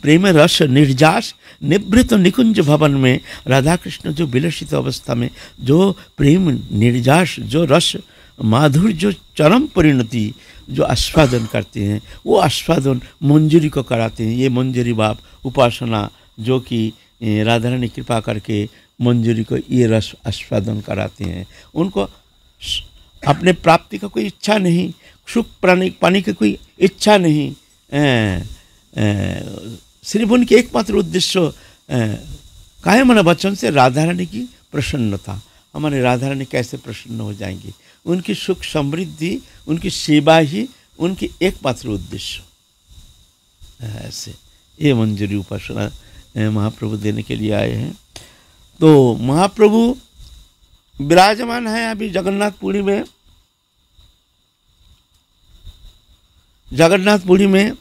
प्रेम रस निर्जास निवृत निकुंज भवन में राधा कृष्ण जो विलसित अवस्था में जो प्रेम निर्जास जो रस माधुर जो चरम परिणति जो आस्वादन करते हैं वो आस्वादन मंजूरी को कराते हैं ये मंजूरी बाप उपासना जो कि राधा रानी कृपा करके मंजूरी को ये रस आस्वादन कराते हैं उनको अपने प्राप्ति का कोई इच्छा नहीं सुख प्राणी पानी की कोई इच्छा नहीं सिर्फ उनकी एकमात्र उद्देश्य काहे मन बच्चन से राधा रानी की प्रसन्नता हमारे राधा रानी कैसे प्रसन्न हो जाएंगे उनकी सुख समृद्धि उनकी सेवा ही उनकी एकमात्र उद्देश्य ऐसे ये मंजूरी उपासना महाप्रभु देने के लिए आए हैं तो महाप्रभु विराजमान है अभी जगन्नाथपुरी में जगन्नाथपुरी में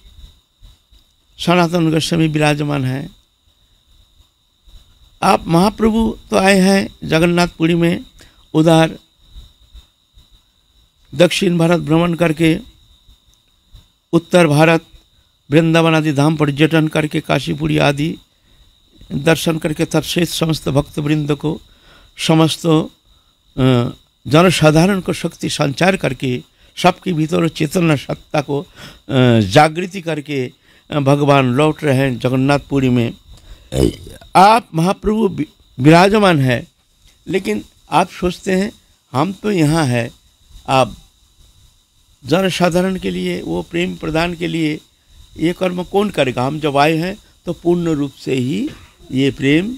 सनातन गोस्वामी विराजमान है आप महाप्रभु तो आए हैं जगन्नाथपुरी में उधर दक्षिण भारत भ्रमण करके उत्तर भारत वृंदावन आदि धाम पर्यटन करके काशीपुरी आदि दर्शन करके तत्सहित समस्त भक्तवृंद को समस्त जनसाधारण को शक्ति संचार करके सबके भीतर चेतना सत्ता को जागृति करके भगवान लौट रहे हैं जगन्नाथपुरी में आप महाप्रभु विराजमान है लेकिन आप सोचते हैं हम तो यहाँ है आप जनसाधारण के लिए वो प्रेम प्रदान के लिए ये कर्म कौन करेगा हम जब आए हैं तो पूर्ण रूप से ही ये प्रेम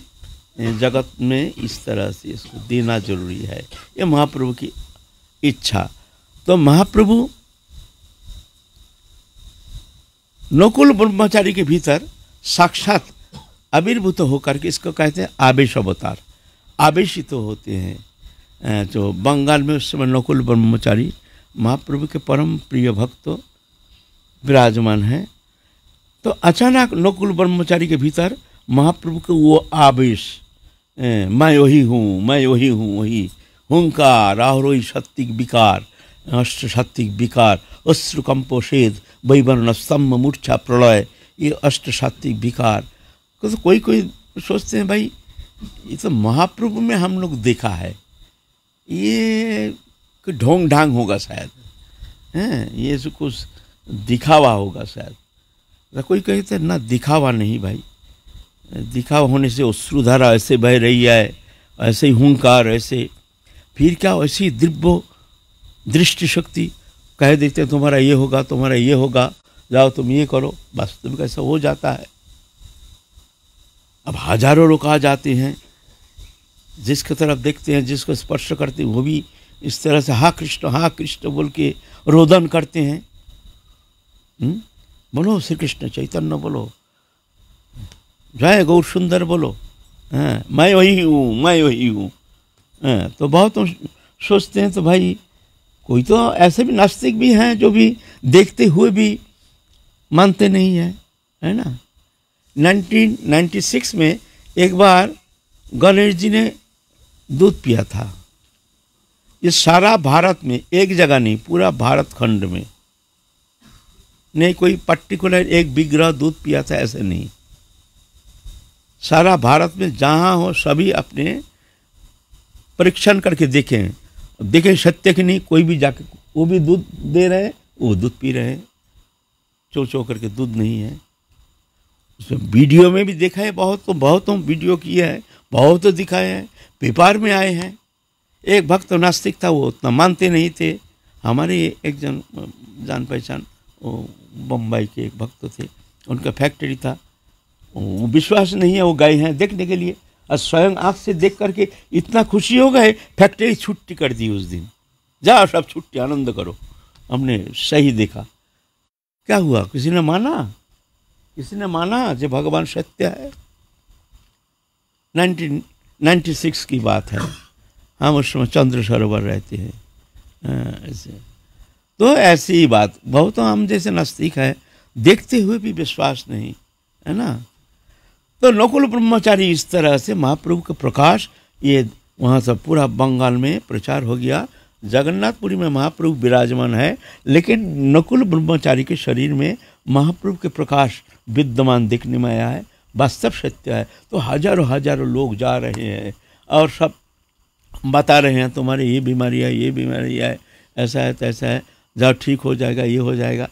जगत में इस तरह से इसको देना जरूरी है ये महाप्रभु की इच्छा तो महाप्रभु नकुल ब्रह्मचारी के भीतर साक्षात आविर्भूत होकर के इसको कहते हैं आवेश अवतार आवेशित तो होते हैं जो बंगाल में उस समय नकुल ब्रह्मचारी महाप्रभु के परम प्रिय भक्त विराजमान हैं तो अचानक नकुल ब्रह्मचारी के भीतर महाप्रभु का वो आवेश मैं वही हूँ मैं वही हूँ वही हूंकार आहरोही शक्तिक विकार अष्ट सात्विक विकार अश्रु कंपोषेद वैवर्ण स्तंभ मूर्छा प्रलय ये अष्ट सात्विक विकार तो, तो कोई कोई सोचते हैं भाई ये तो महाप्रभु में हम लोग देखा है ये ढोंग ढांग होगा शायद हैं ये कुछ दिखावा होगा शायद तो कोई कहते तो ना दिखावा नहीं भाई दिखाव होने से अश्रुधारा ऐसे बह रही है ऐसे ही हूंकार ऐसे फिर क्या ऐसी दिव्य दृष्टि शक्ति कह देते हैं तुम्हारा ये होगा तुम्हारा ये होगा जाओ तुम ये करो वास्तविक ऐसा हो जाता है अब हजारों लोग आ जाते हैं जिसकी तरफ देखते हैं जिसको स्पर्श करते हैं वो भी इस तरह से हा कृष्ण हा कृष्ण बोल के रोदन करते हैं हम्म? बोलो श्री कृष्ण चैतन्य बोलो जय गौर सुंदर बोलो हाँ मैं वही हूँ मैं वही हूँ हाँ, तो बहुत सोचते हैं तो भाई कोई तो ऐसे भी नास्तिक भी हैं जो भी देखते हुए भी मानते नहीं हैं है ना 1996 में एक बार गणेश जी ने दूध पिया था ये सारा भारत में एक जगह नहीं पूरा भारत खंड में नहीं कोई पर्टिकुलर एक विग्रह दूध पिया था ऐसे नहीं सारा भारत में जहाँ हो सभी अपने परीक्षण करके देखें देखें सत्य कि नहीं कोई भी जाके वो भी दूध दे रहे हैं वो दूध पी रहे हैं चो चो करके दूध नहीं है उसमें वीडियो में भी देखा है बहुत तो बहुत हम तो वीडियो किए हैं बहुत तो दिखाए हैं पेपर में आए हैं एक भक्त तो नास्तिक था वो उतना मानते नहीं थे हमारे एक जन जान पहचान बम्बई के एक भक्त थे उनका फैक्ट्री था विश्वास नहीं है वो गए हैं देखने के लिए और स्वयं आँख से देख करके इतना खुशी हो गए फैक्ट्री छुट्टी कर दी उस दिन जाओ सब छुट्टी आनंद करो हमने सही देखा क्या हुआ किसी ने माना किसी ने माना जो भगवान सत्य है नाइनटीन सिक्स की बात है हम उस समय चंद्र सरोवर रहते हैं हाँ, ऐसे तो ऐसी ही बात बहुत हम जैसे नज़दीक है देखते हुए भी विश्वास नहीं है ना तो नकुल ब्रह्मचारी इस तरह से महाप्रभु का प्रकाश ये वहाँ सब पूरा बंगाल में प्रचार हो गया जगन्नाथपुरी में महाप्रभु विराजमान है लेकिन नकुल ब्रह्मचारी के शरीर में महाप्रभु के प्रकाश विद्यमान देखने में आया है वास्तव सत्य है तो हजारों हजारों लोग जा रहे हैं और सब बता रहे हैं तुम्हारी ये बीमारी है ये बीमारी है ऐसा है तैसा है जाओ ठीक हो जाएगा ये हो जाएगा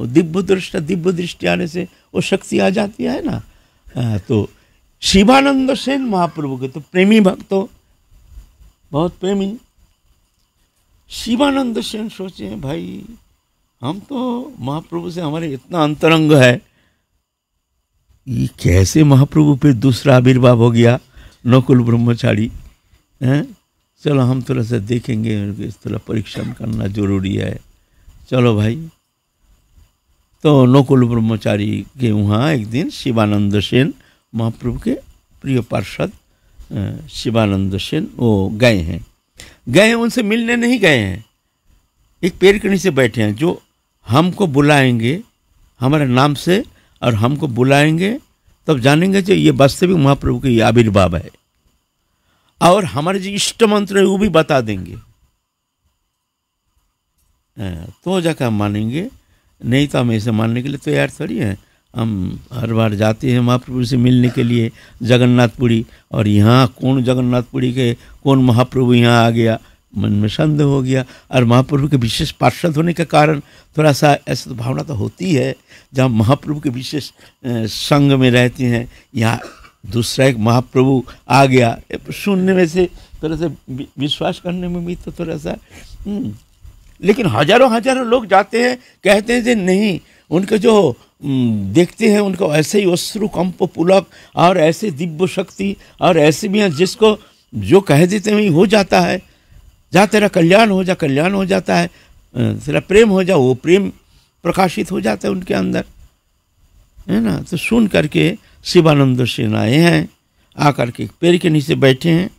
दिव्य दृष्टि दिव्य दृष्टि आने से वो शक्ति आ जाती है ना हाँ, तो शिवानंद सेन महाप्रभु के तो प्रेमी भक्त बहुत प्रेमी शिवानंद सेन सोचे भाई हम तो महाप्रभु से हमारे इतना अंतरंग है ये कैसे महाप्रभु पे दूसरा आविर्भाव हो गया नकुल ब्रह्मचारी हैं चलो हम थोड़ा सा देखेंगे इस थोड़ा परीक्षण करना जरूरी है चलो भाई तो नकुल ब्रह्मचारी के वहाँ एक दिन शिवानंद सेन महाप्रभु के प्रिय पार्षद शिवानंद सेन वो गए हैं गए हैं उनसे मिलने नहीं गए हैं एक पेड़ के नीचे बैठे हैं जो हमको बुलाएंगे हमारे नाम से और हमको बुलाएंगे तब जानेंगे जो ये वास्तविक महाप्रभु ये आविर्भाव है और हमारे जो इष्ट मंत्र है वो भी बता देंगे तो जाकर मानेंगे नहीं तो हम ऐसे मानने के लिए तैयार तो थोड़ी हैं हम हर बार जाते हैं महाप्रभु से मिलने के लिए जगन्नाथपुरी और यहाँ कौन जगन्नाथपुरी के कौन महाप्रभु यहाँ आ गया मन में संदेह हो गया और महाप्रभु के विशेष पार्षद होने के कारण थोड़ा सा ऐसा तो भावना तो होती है जहाँ महाप्रभु के विशेष संग में रहते हैं यहाँ दूसरा एक महाप्रभु आ गया तो सुनने में से थोड़ा सा विश्वास करने में भी तो थोड़ा सा हम्म, लेकिन हजारों हजारों लोग जाते हैं कहते हैं कि नहीं उनके जो देखते हैं उनको ऐसे ही अश्रु कंप पुलक और ऐसे दिव्य शक्ति और ऐसे भी हैं जिसको जो कह देते हैं वही हो जाता है जहाँ तेरा कल्याण हो जा कल्याण हो जाता है तेरा प्रेम हो जा वो प्रेम प्रकाशित हो जाता है उनके अंदर है ना तो सुन करके शिवानंद सेन आए हैं आकर के पेड़ के नीचे बैठे हैं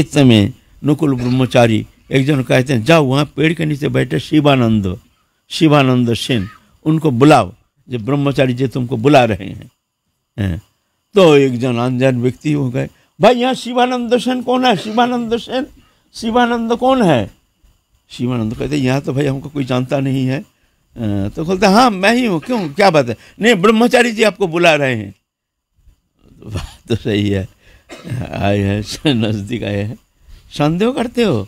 इस समय नुकुल ब्रह्मचारी एक जन कहते हैं जाओ वहाँ पेड़ के नीचे बैठे शिवानंद शिवानंद सेन उनको बुलाओ जो ब्रह्मचारी जी तुमको बुला रहे हैं तो एक जन अनजान व्यक्ति हो गए भाई यहाँ शिवानंद सेन कौन है शिवानंद सेन शिवानंद कौन है शिवानंद कहते यहाँ तो भाई हमको कोई जानता नहीं है तो बोलते हाँ मैं ही हूँ क्यों क्या बात है नहीं ब्रह्मचारी जी आपको बुला रहे हैं बात तो सही है आए हैं नज़दीक आए हैं संदेह करते हो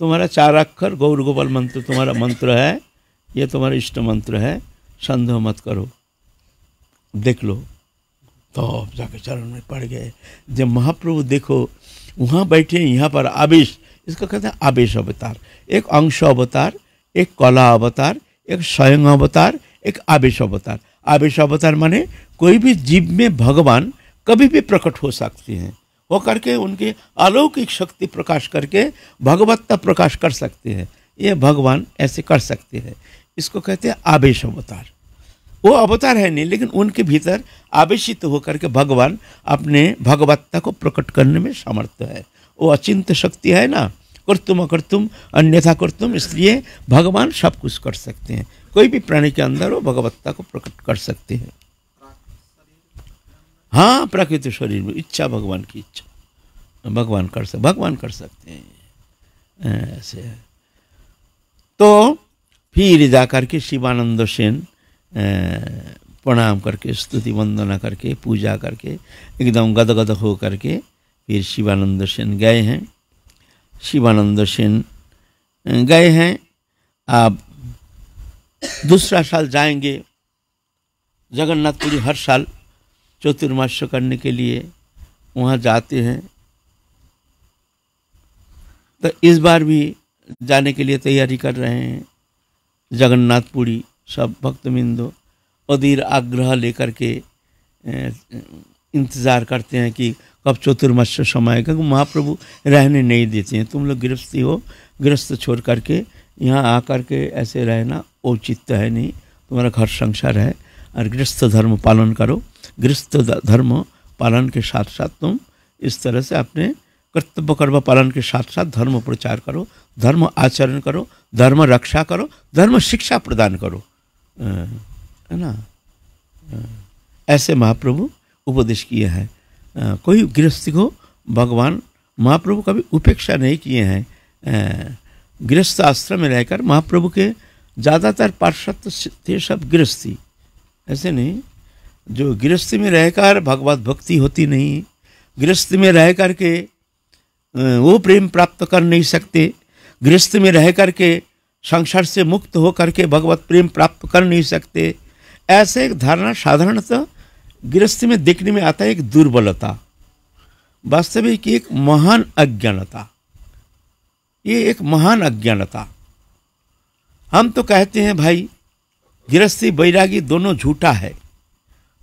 तुम्हारा चार अक्षर गौर गोपाल मंत्र तुम्हारा मंत्र है ये तुम्हारा इष्ट मंत्र है संदेह मत करो देख लो तो जाके चरण में पड़ गए जब महाप्रभु देखो वहाँ बैठे यहाँ पर आवेश इसको कहते हैं आवेश अवतार एक अंश अवतार एक कला अवतार एक स्वयं अवतार एक आवेश अवतार आवेश अवतार माने कोई भी जीव में भगवान कभी भी प्रकट हो सकते हैं वो करके उनके अलौकिक शक्ति प्रकाश करके भगवत्ता प्रकाश कर सकते हैं ये भगवान ऐसे कर सकते हैं इसको कहते हैं आवेश अवतार वो अवतार है नहीं लेकिन उनके भीतर आवेशित होकर के भगवान अपने भगवत्ता को प्रकट करने में समर्थ है वो अचिंत शक्ति है ना कर तुम अकर तुम अन्यथा कर तुम इसलिए भगवान सब कुछ कर सकते हैं कोई भी प्राणी के अंदर वो भगवत्ता को प्रकट कर सकते हैं हाँ प्रकृति शरीर में इच्छा भगवान की इच्छा भगवान कर सकते भगवान कर सकते हैं ऐसे तो फिर जाकर के शिवानंद सेन प्रणाम करके स्तुति वंदना करके पूजा करके एकदम गदगद हो करके फिर शिवानंद सेन गए हैं शिवानंद सेन गए हैं आप दूसरा साल जाएंगे जगन्नाथपुरी हर साल चतुर्माश करने के लिए वहाँ जाते हैं तो इस बार भी जाने के लिए तैयारी कर रहे हैं जगन्नाथपुरी सब भक्तबिंदु अधीर आग्रह लेकर के इंतज़ार करते हैं कि कब चतुर्मास समय का महाप्रभु रहने नहीं देते हैं तुम लोग गृहस्थी हो गृहस्थ छोड़ करके यहाँ आकर के ऐसे रहना औचित्य है नहीं तुम्हारा घर संसार है और गृहस्थ धर्म पालन करो गृहस्थ धर्म पालन के साथ साथ तुम इस तरह से अपने कर्तव्य कर्म पालन के साथ साथ धर्म प्रचार करो धर्म आचरण करो धर्म रक्षा करो धर्म शिक्षा प्रदान करो है ना ऐसे महाप्रभु उपदेश किए हैं कोई गृहस्थी को भगवान महाप्रभु कभी उपेक्षा नहीं किए हैं गृहस्थ आश्रम में रहकर महाप्रभु के ज़्यादातर पार्षद थे सब गृहस्थी ऐसे नहीं जो गृहस्थ में रहकर भगवत भक्ति होती नहीं गृहस्थ में रह कर के वो प्रेम प्राप्त कर नहीं सकते गृहस्थ में रह कर के संसार से मुक्त हो करके भगवत प्रेम प्राप्त कर नहीं सकते ऐसे एक धारणा साधारणतः गृहस्थ में देखने में आता है एक दुर्बलता वास्तविक एक महान अज्ञानता ये एक महान अज्ञानता हम तो कहते हैं भाई गृहस्थी बैरागी दोनों झूठा है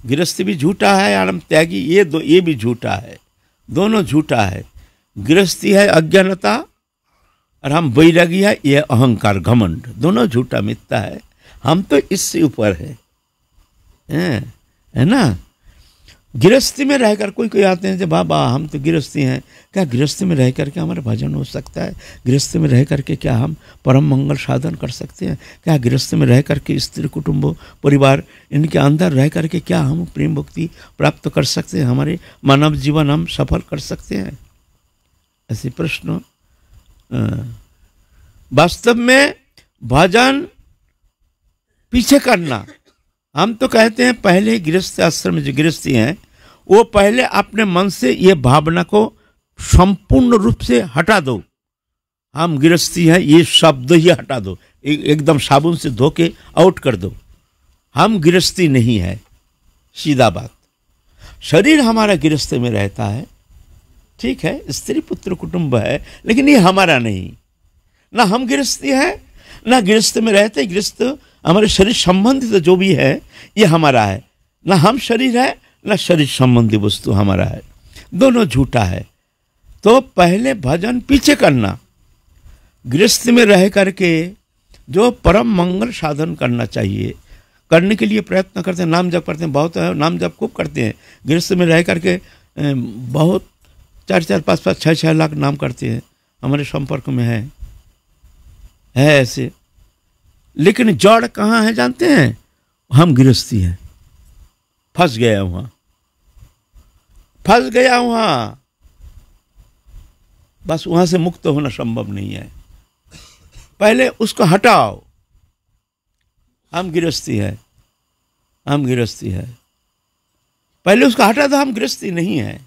गृहस्थी भी झूठा है आरम त्यागी ये दो ये भी झूठा है दोनों झूठा है गृहस्थी है अज्ञानता और हम बैरागी है यह अहंकार घमंड दोनों झूठा मिथ्या है हम तो इससे ऊपर है है ना गृहस्थी में रहकर कोई कोई आते हैं बाबा हम तो गृहस्थी हैं क्या गृहस्थी में रह करके हमारा भजन हो सकता है गृहस्थी में रह करके क्या हम परम मंगल साधन कर सकते हैं क्या गृहस्थी में रह करके स्त्री कुटुंब परिवार इनके अंदर रह करके क्या हम प्रेम भक्ति प्राप्त कर सकते हैं हमारे मानव जीवन हम सफल कर सकते हैं ऐसे प्रश्न वास्तव में भजन पीछे करना हम तो कहते हैं पहले गृहस्थ आश्रम जो गृहस्थी हैं वो पहले अपने मन से ये भावना को संपूर्ण रूप से हटा दो हम गृहस्थी हैं ये शब्द ही हटा दो एकदम साबुन से धो के आउट कर दो हम गृहस्थी नहीं है सीधा बात शरीर हमारा गृहस्थ में रहता है ठीक है स्त्री पुत्र कुटुंब है लेकिन ये हमारा नहीं ना हम गृहस्थी है ना गृहस्थ में रहते गृहस्थ हमारे शरीर संबंधित जो भी है ये हमारा है ना हम शरीर है न शरीर संबंधी वस्तु हमारा है दोनों झूठा है तो पहले भजन पीछे करना गृहस्थ में रह करके जो परम मंगल साधन करना चाहिए करने के लिए प्रयत्न करते हैं नाम जप करते हैं बहुत है, नाम जप खूब करते हैं गृहस्थ में रह करके बहुत चार चार पाँच पाँच छः छः लाख नाम करते हैं हमारे संपर्क में है है ऐसे लेकिन जड़ कहाँ है जानते हैं हम गृहस्थी हैं फंस गया वहां फंस गया वहां बस वहां से मुक्त होना संभव नहीं है पहले उसको हटाओ हम गृहस्थी है हम गृहस्थी है पहले उसको हटा तो हम गृहस्थी नहीं है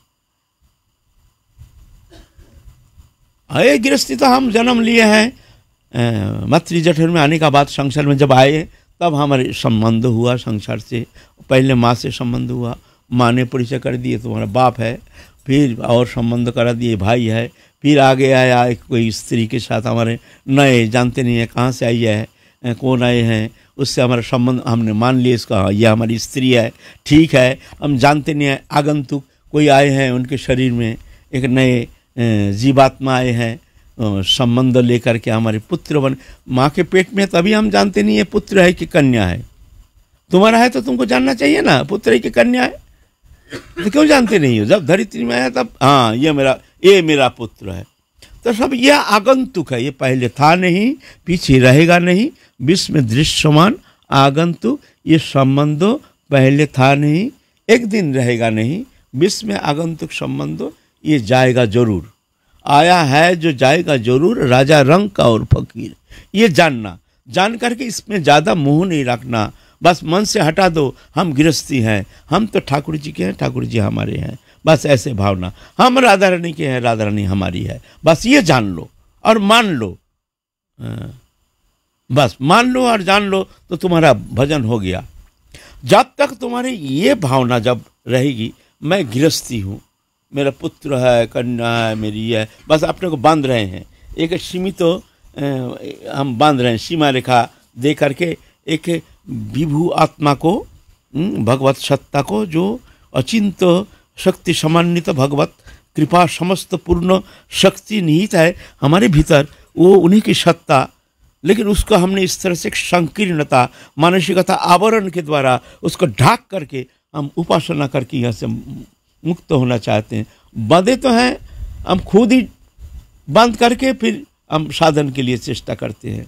अरे गृहस्थी तो हम जन्म लिए हैं मातृ जठर में आने का बात संसार में जब आए तब हमारे संबंध हुआ संसार से पहले माँ से संबंध हुआ माँ ने परिचय कर दिए तुम्हारा बाप है फिर और संबंध करा दिए भाई है फिर आगे आया एक कोई स्त्री के साथ हमारे नए जानते नहीं है कहाँ से आई है कौन आए हैं उससे हमारा संबंध हमने मान लिए इसका यह हमारी स्त्री है ठीक है हम जानते नहीं हैं आगंतुक कोई आए हैं उनके शरीर में एक नए जीवात्मा आए हैं संबंध लेकर के हमारे पुत्र बन माँ के पेट में तभी तो हम जानते नहीं है पुत्र है कि कन्या है तुम्हारा है तो तुमको जानना चाहिए ना पुत्र है कि कन्या है तो क्यों जानते नहीं हो जब धरित्री में आया तब हाँ ये मेरा ये मेरा पुत्र है तो सब यह आगंतुक है ये पहले था नहीं पीछे रहेगा नहीं विश्व में दृश्यमान आगंतुक ये संबंध पहले था नहीं एक दिन रहेगा नहीं विश्व में आगंतुक संबंध ये जाएगा जरूर आया है जो जाएगा जरूर राजा रंग का और फकीर ये जानना जान करके इसमें ज़्यादा मुंह नहीं रखना बस मन से हटा दो हम गृहस्थी हैं हम तो ठाकुर जी के हैं ठाकुर जी हमारे हैं बस ऐसे भावना हम राधा रानी के हैं राधा रानी हमारी है बस ये जान लो और मान लो हाँ। बस मान लो और जान लो तो तुम्हारा भजन हो गया जब तक तुम्हारी ये भावना जब रहेगी मैं गृहस्थी हूँ मेरा पुत्र है कन्या है मेरी है बस अपने को बांध रहे हैं एक सीमित तो, हम बांध रहे हैं सीमा रेखा दे करके एक विभू आत्मा को भगवत सत्ता को जो अचिंत शक्ति समान्वित भगवत कृपा समस्त पूर्ण शक्ति निहित है हमारे भीतर वो उन्हीं की सत्ता लेकिन उसको हमने इस तरह से एक संकीर्णता मानसिकता आवरण के द्वारा उसको ढाक करके हम उपासना करके यहाँ से मुक्त होना चाहते हैं बंधे तो हैं हम खुद ही बंद करके फिर हम साधन के लिए चेष्टा करते हैं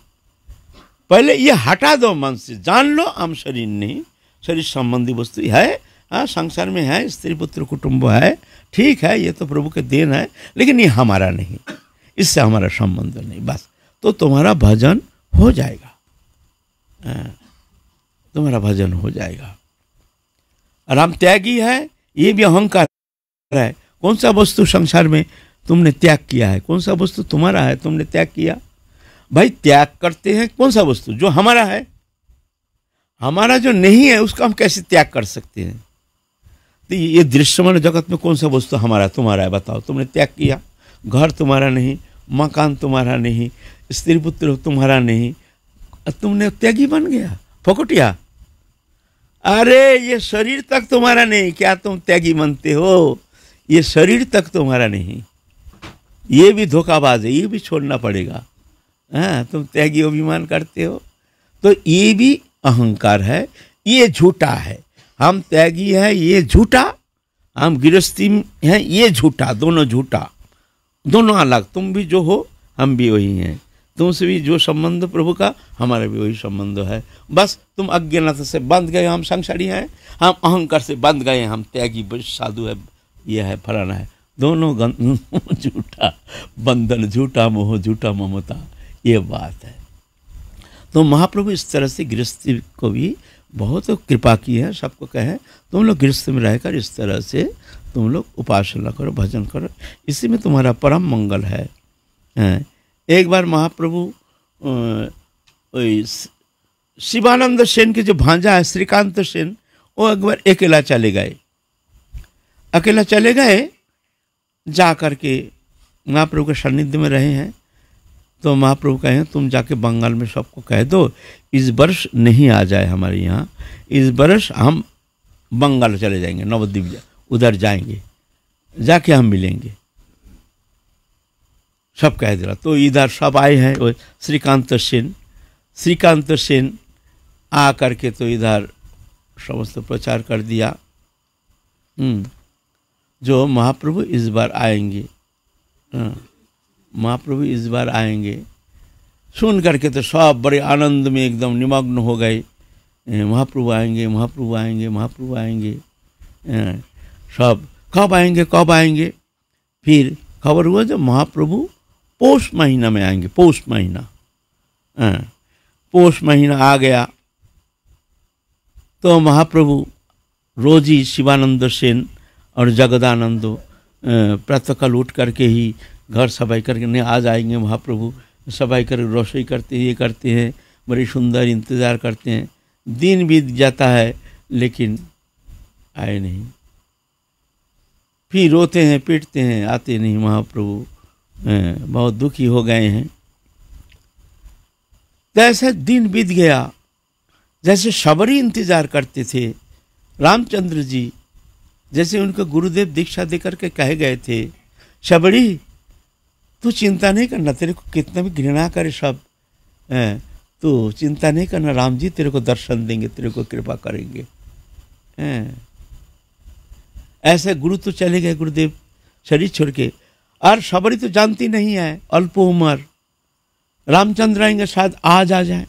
पहले ये हटा दो मन से जान लो हम शरीर नहीं शरीर संबंधी वस्तु है हाँ संसार में है स्त्री पुत्र कुटुंब है ठीक है ये तो प्रभु के देन है लेकिन ये हमारा नहीं इससे हमारा संबंध नहीं बस तो तुम्हारा भजन हो जाएगा हाँ, तुम्हारा भजन हो जाएगा और हम त्यागी है ये भी अहंकार है कौन सा वस्तु संसार में तुमने त्याग किया है कौन सा वस्तु तुम्हारा है तुमने त्याग किया भाई त्याग करते हैं कौन सा वस्तु जो हमारा है हमारा जो नहीं है उसका हम कैसे त्याग कर सकते हैं तो ये दृश्यमान जगत में कौन सा वस्तु हमारा तुम्हारा है बताओ तुमने त्याग किया घर तुम्हारा नहीं मकान तुम्हारा नहीं स्त्री पुत्र तुम्हारा नहीं तुमने त्यागी बन गया फोकटिया अरे ये शरीर तक तुम्हारा नहीं क्या तुम त्यागी मानते हो ये शरीर तक तुम्हारा नहीं ये भी धोखाबाज है ये भी छोड़ना पड़ेगा हाँ तुम त्यागी अभिमान करते हो तो ये भी अहंकार है ये झूठा है हम त्यागी हैं ये झूठा हम गृहस्थी हैं ये झूठा दोनों झूठा दोनों अलग तुम भी जो हो हम भी वही हैं तुमसे भी जो संबंध प्रभु का हमारा भी वही संबंध है बस तुम अज्ञानता से बंध गए हम संसारी हैं हम अहंकार से बंध गए हम त्यागी साधु है यह है फलाना है दोनों झूठा बंधन झूठा मोह झूठा ममता ये बात है तो महाप्रभु इस तरह से गृहस्थी को भी बहुत कृपा की है सबको कहें तुम लोग गृहस्थ में रहकर इस तरह से तुम लोग उपासना करो भजन करो इसी में तुम्हारा परम मंगल है एक बार महाप्रभु शिवानंद सेन के जो भांजा है श्रीकांत सेन वो एक बार अकेला चले गए अकेला चले गए जा कर के महाप्रभु के सानिध्य में रहे हैं तो महाप्रभु कहे तुम जाके बंगाल में सबको कह दो इस वर्ष नहीं आ जाए हमारे यहाँ इस वर्ष हम बंगाल चले जाएंगे नवद्वीप जा, उधर जाएंगे जाके हम मिलेंगे सब कह दिला तो इधर सब आए हैं वो श्रीकांत सेन श्रीकांत सेन आ करके तो इधर समस्त प्रचार कर दिया हम्म, जो महाप्रभु इस बार आएंगे हाँ, महाप्रभु इस बार आएंगे सुन करके तो सब बड़े आनंद में एकदम निमग्न हो गए महाप्रभु आएंगे महाप्रभु आएंगे महाप्रभु आएंगे सब कब आएंगे कब आएंगे फिर खबर हुआ जब महाप्रभु पोष महीना में आएंगे पोष महीना हाँ, पोष महीना आ गया तो महाप्रभु रोजी शिवानंद सेन और जगदानंद प्रातःकाल उठ करके ही घर सफाई करके आज आएंगे महाप्रभु सफाई कर रसोई करते ये करते हैं बड़ी सुंदर इंतज़ार करते हैं दिन बीत जाता है लेकिन आए नहीं फिर रोते हैं पीटते हैं आते नहीं महाप्रभु बहुत दुखी हो गए हैं जैसे दिन बीत गया जैसे शबरी इंतज़ार करते थे रामचंद्र जी जैसे उनको गुरुदेव दीक्षा देकर के कहे गए थे शबरी तू चिंता नहीं करना तेरे को कितना भी घृणा करे सब तो चिंता नहीं करना राम जी तेरे को दर्शन देंगे तेरे को कृपा करेंगे ऐसे गुरु तो चले गए गुरुदेव शरीर छोड़ के और सबरी तो जानती नहीं है अल्प उम्र रामचंद्र आएंगे शायद आज आ जाए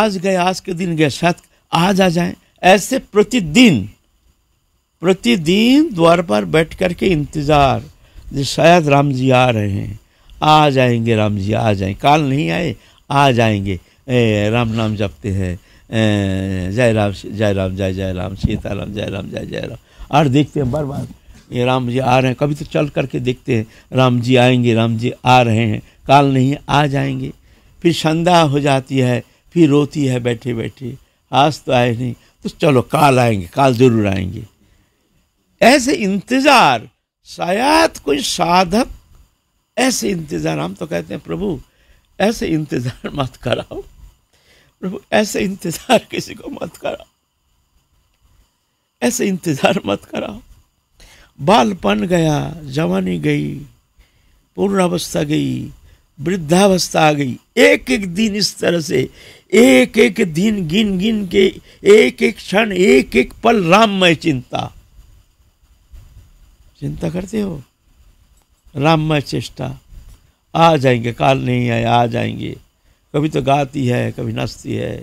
आज गए आज के दिन गए शायद आज आ जाए ऐसे प्रतिदिन प्रतिदिन द्वार पर बैठ करके इंतज़ार जो शायद राम जी आ रहे हैं आ जाएंगे राम जी आ जाए काल नहीं आए आ जाएंगे ए, राम नाम जपते हैं जय राम जय राम जय जय राम सीताराम जय राम जय जय राम और देखते हैं बार बार ये राम जी आ रहे हैं कभी तो चल करके देखते हैं राम जी आएंगे राम जी आ रहे हैं काल नहीं आ जाएंगे फिर संध्या हो जाती है फिर रोती है बैठे बैठे आज तो आए नहीं तो चलो काल आएंगे काल जरूर आएंगे ऐसे इंतज़ार शायद कोई साधक ऐसे इंतज़ार हम तो कहते हैं प्रभु ऐसे इंतज़ार मत कराओ प्रभु ऐसे इंतज़ार किसी को मत कराओ ऐसे इंतज़ार मत कराओ बालपन गया जवानी गई पूर्णावस्था गई वृद्धावस्था आ गई एक एक दिन इस तरह से एक एक दिन गिन गिन के एक एक क्षण एक एक पल राममय चिंता चिंता करते हो राममय चेष्टा आ जाएंगे काल नहीं आए आ जाएंगे कभी तो गाती है कभी नाचती है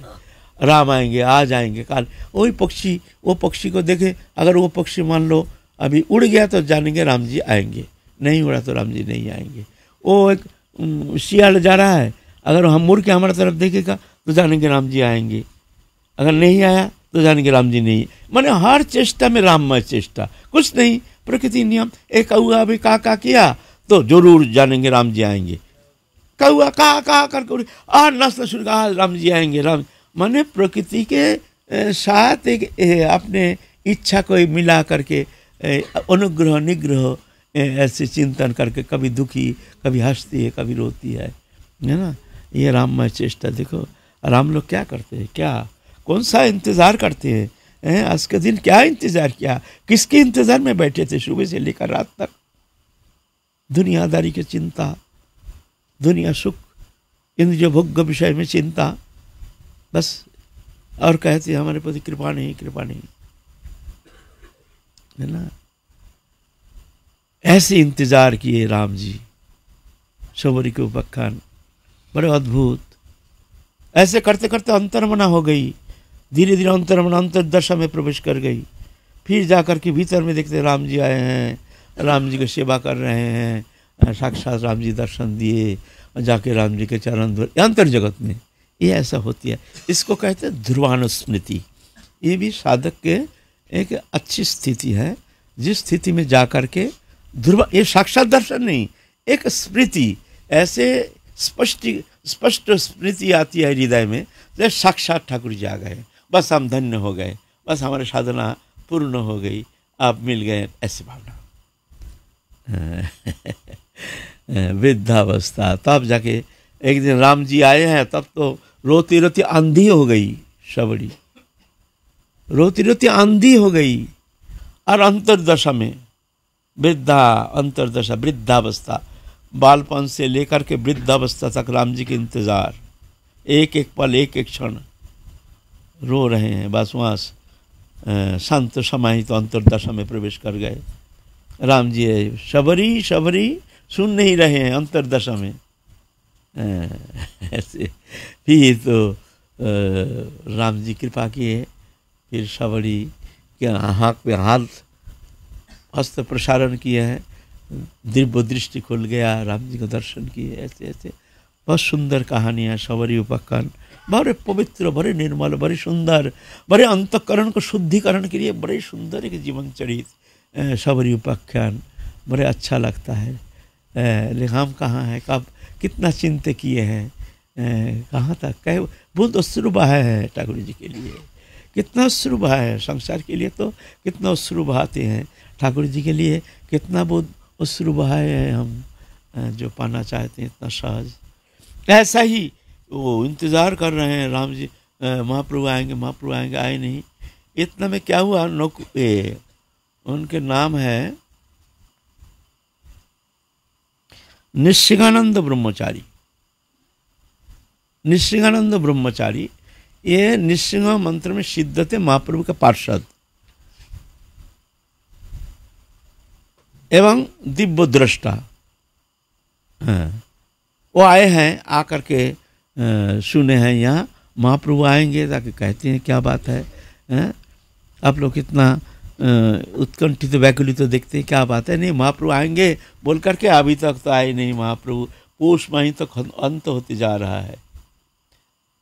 राम आएंगे आ जाएंगे काल वही पक्षी वो पक्षी को देखे अगर वो पक्षी मान लो अभी उड़ गया तो जानेंगे राम जी आएंगे नहीं उड़ा तो राम जी नहीं आएंगे वो एक शियाल जा रहा है अगर हम मुड़ के हमारे तरफ देखेगा तो जानेंगे राम जी आएंगे अगर नहीं आया तो जानेंगे राम जी नहीं मैंने हर चेष्टा में राममय चेष्टा कुछ नहीं प्रकृति नियम एक कौआ अभी का का किया तो जरूर जानेंगे राम जी आएंगे कौआ कहा का करके आ नस्त शुरू कहा राम जी आएंगे राम मैंने प्रकृति के साथ एक अपने इच्छा को मिला करके अनुग्रह निग्रह ऐसे चिंतन करके कभी दुखी कभी हंसती है कभी रोती है है ना ये राममय चेष्टा देखो राम लोग क्या करते हैं क्या कौन सा इंतज़ार करते हैं है? आज के दिन क्या इंतज़ार किया किसके इंतज़ार में बैठे थे सुबह से लेकर रात तक दुनियादारी की चिंता दुनिया सुख इंद्रिय भोग विषय में चिंता बस और कहते हमारे प्रति कृपा नहीं कृपा नहीं है ना ऐसे इंतज़ार किए राम जी शबरी के उपाख्यान बड़े अद्भुत ऐसे करते करते अंतर्मना हो गई धीरे धीरे अंतर्मना अंतर्दशा में प्रवेश कर गई फिर जाकर के भीतर में देखते राम जी आए हैं राम जी की सेवा कर रहे हैं साक्षात राम जी दर्शन दिए जाके राम जी के चरण अंतर जगत में ये ऐसा होती है इसको कहते हैं ध्रुवानुस्मृति ये भी साधक के एक अच्छी स्थिति है जिस स्थिति में जा कर के ध्रुव ये साक्षात दर्शन नहीं एक स्मृति ऐसे स्पष्ट स्पष्ट स्मृति आती है हृदय में जब तो साक्षात ठाकुर जी आ गए बस हम धन्य हो गए बस हमारी साधना पूर्ण हो गई आप मिल गए ऐसी भावना वृद्धावस्था तब जाके एक दिन राम जी आए हैं तब तो रोती रोती आंधी हो गई शबरी रोती रोती आंधी हो गई और अंतरदशा में वृद्धा अंतरदशा वृद्धावस्था बालपन से लेकर के वृद्धावस्था तक राम जी के इंतज़ार एक एक पल एक एक क्षण रो रहे हैं बस वहाँ संत समाहित तो अंतरदशा में प्रवेश कर गए राम जी शबरी शबरी सुन नहीं रहे हैं अंतरदशा में ऐसे भी तो राम जी कृपा किए ईर्षावली के आँख पे हाथ हस्त प्रसारण किए हैं दिव्य दृष्टि खुल गया राम जी का दर्शन किए ऐसे ऐसे बहुत सुंदर कहानियाँ शबरी उपाख्यान बड़े पवित्र बड़े निर्मल बड़े सुंदर बड़े अंतकरण को शुद्धिकरण के लिए बड़े सुंदर एक जीवन चरित शबरी उपाख्यान बड़े अच्छा लगता है लेखाम कहाँ है कब कितना चिंत किए हैं कहाँ तक कहे बहुत अश्रुबाह है ठाकुर जी के लिए कितना अश्रु है संसार के लिए तो कितना अश्रु बहाते हैं ठाकुर जी के लिए कितना बहुत अश्रु बहाए हैं हम जो पाना चाहते हैं इतना सहज ऐसा ही वो इंतज़ार कर रहे हैं राम जी महाप्रभु आएंगे महाप्रभु आएंगे आए नहीं इतना में क्या हुआ नौक उनके नाम है निश्चिंगानंद ब्रह्मचारी निशिंगानंद ब्रह्मचारी ये नृसिंह मंत्र में सिद्ध थे महाप्रभु के पार्षद एवं दिव्य दृष्टा हाँ। वो आए हैं आकर के सुने हैं यहाँ महाप्रभु आएंगे ताकि कहते हैं क्या बात है हैं हाँ। आप लोग इतना उत्कंठित तो तो देखते हैं क्या बात है नहीं महाप्रभु आएंगे बोल करके अभी तक तो आए नहीं महाप्रभु पोष में ही तो अंत होते जा रहा है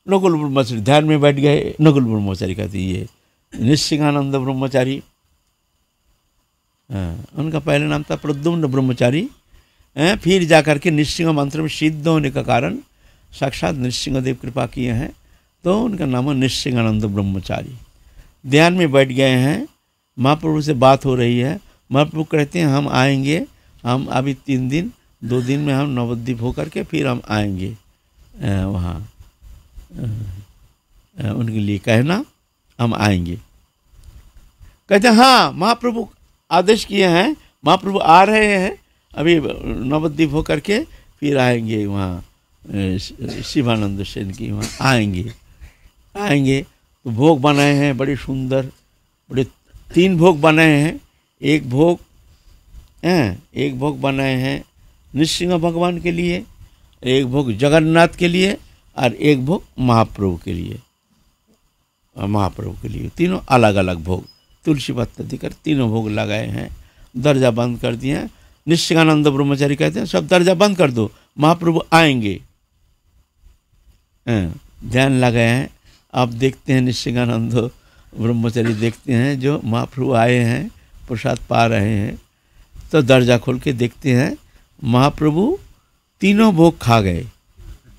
नकुल ब्रह्मचारी ध्यान में बैठ गए नकुल ब्रह्मचारी कहते ये निश्चिंगानंद ब्रह्मचारी हाँ, उनका पहले नाम था प्रद्युम्न ब्रह्मचारी हाँ, फिर जा करके निश्चिंग मंत्र में सिद्ध होने का कारण साक्षात नृसिंहदेव देव कृपा किए हैं तो उनका नाम है निश्चिंगानंद ब्रह्मचारी ध्यान में बैठ गए हैं महाप्रभु से बात हो रही है महाप्रभु कहते हैं हम आएंगे हम अभी तीन दिन दो दिन में हम नवद्वीप होकर के फिर हम आएंगे हाँ, वहाँ उनके लिए कहना हम आएंगे कहते हाँ महाप्रभु आदेश किए हैं महाप्रभु आ रहे हैं अभी नवद्वीप होकर के फिर आएंगे वहाँ शिवानंद सेन की वहाँ आएंगे आएंगे तो भोग बनाए हैं बड़े सुंदर बड़े तीन भोग बनाए हैं एक भोग हैं एक भोग बनाए हैं नृसिंह भगवान के लिए एक भोग जगन्नाथ के लिए और एक भोग महाप्रभु के लिए महाप्रभु के लिए तीनों अलग अलग भोग तुलसी पत्ता देकर तीनों भोग लगाए हैं दर्जा बंद कर दिए हैं निश्चिकानंद ब्रह्मचारी कहते हैं सब दर्जा बंद कर दो महाप्रभु आएंगे ध्यान लगाए हैं आप देखते हैं निश्चिकानंद ब्रह्मचारी देखते हैं जो महाप्रभु आए हैं प्रसाद पा रहे हैं तो दर्जा खोल के देखते हैं महाप्रभु तीनों भोग खा गए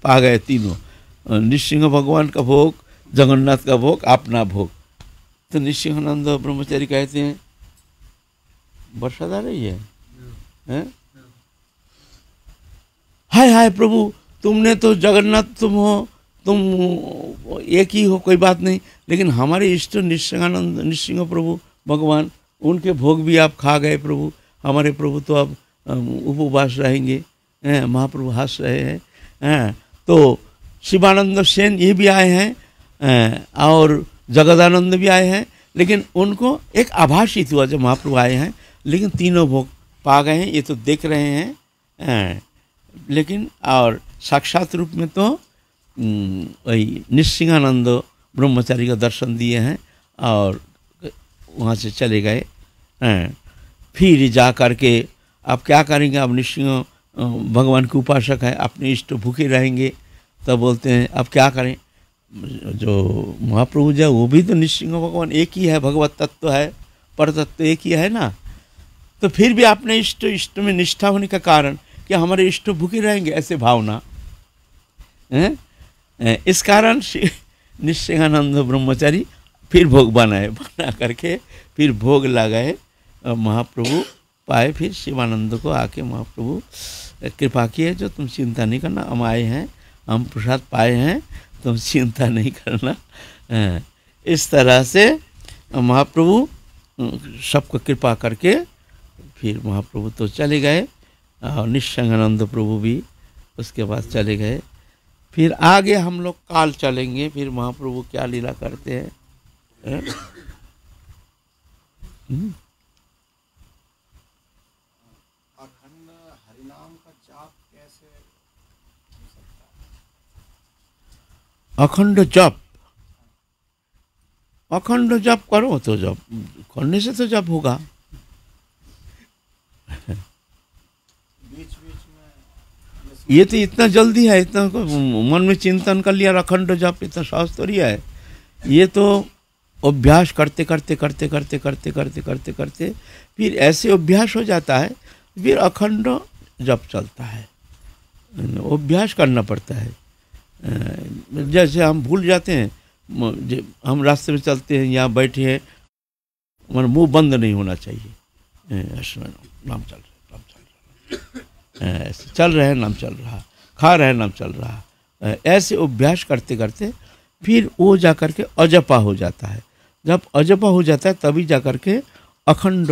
पा गए तीनों नृसिंह भगवान का भोग जगन्नाथ का भोग अपना भोग तो नृसिंहानंद ब्रह्मचारी कहते हैं बरसात आ रही है हाय हाय प्रभु तुमने तो जगन्नाथ तुम हो तुम एक ही हो कोई बात नहीं लेकिन हमारे इष्ट निस्सिंगानंद नृसिंह प्रभु भगवान उनके भोग भी आप खा गए प्रभु हमारे प्रभु तो अब उपवास रहेंगे महाप्रभु हास रहे हैं तो शिवानंद सेन ये भी आए हैं और जगदानंद भी आए हैं लेकिन उनको एक आभाषित हुआ जब महाप्रभु आए हैं लेकिन तीनों भोग पा गए हैं ये तो देख रहे हैं लेकिन और साक्षात रूप में तो वही निस्सिंहानंद ब्रह्मचारी का दर्शन दिए हैं और वहाँ से चले गए फिर जा करके अब आप क्या करेंगे अब निस्सिंह भगवान के उपासक हैं अपने इष्ट भूखे रहेंगे तब बोलते हैं अब क्या करें जो महाप्रभु जो वो भी तो निश्चिंग भगवान एक ही है भगवत तत्व है पर तत्व एक ही है ना तो फिर भी अपने इष्ट इष्ट में निष्ठा होने का कारण कि हमारे इष्ट भूखे रहेंगे ऐसे भावना है? इस कारण निश्चिंगानंद ब्रह्मचारी फिर भोग बनाए बना करके फिर भोग लगाए महाप्रभु पाए फिर शिवानंद को आके महाप्रभु कृपा की है जो तुम चिंता नहीं करना हम आए हैं हम प्रसाद पाए हैं तुम चिंता नहीं करना हाँ, इस तरह से महाप्रभु सबको कृपा करके फिर महाप्रभु तो चले गए और निस्संगानंद प्रभु भी उसके बाद चले गए फिर आगे हम लोग काल चलेंगे फिर महाप्रभु क्या लीला करते हैं हाँ? हम्म। अखंड जप अखंड जप करो तो जप करने से तो जप होगा ये तो इतना जल्दी है इतना मन में चिंतन कर लिया अखंड जप इतना साहस तो है ये तो अभ्यास करते करते करते करते करते करते करते करते फिर ऐसे अभ्यास हो जाता है फिर अखंड जप चलता है अभ्यास करना पड़ता है जैसे हम भूल जाते हैं हम रास्ते में चलते हैं यहाँ बैठे हैं मन मुंह बंद नहीं होना चाहिए नाम चल रहा नाम चल रहा ऐसे चल रहे हैं नाम चल रहा खा रहे हैं नाम चल रहा ऐसे अभ्यास करते करते फिर वो जा कर के अजपा हो जाता है जब अजपा हो जाता है तभी जा कर के अखंड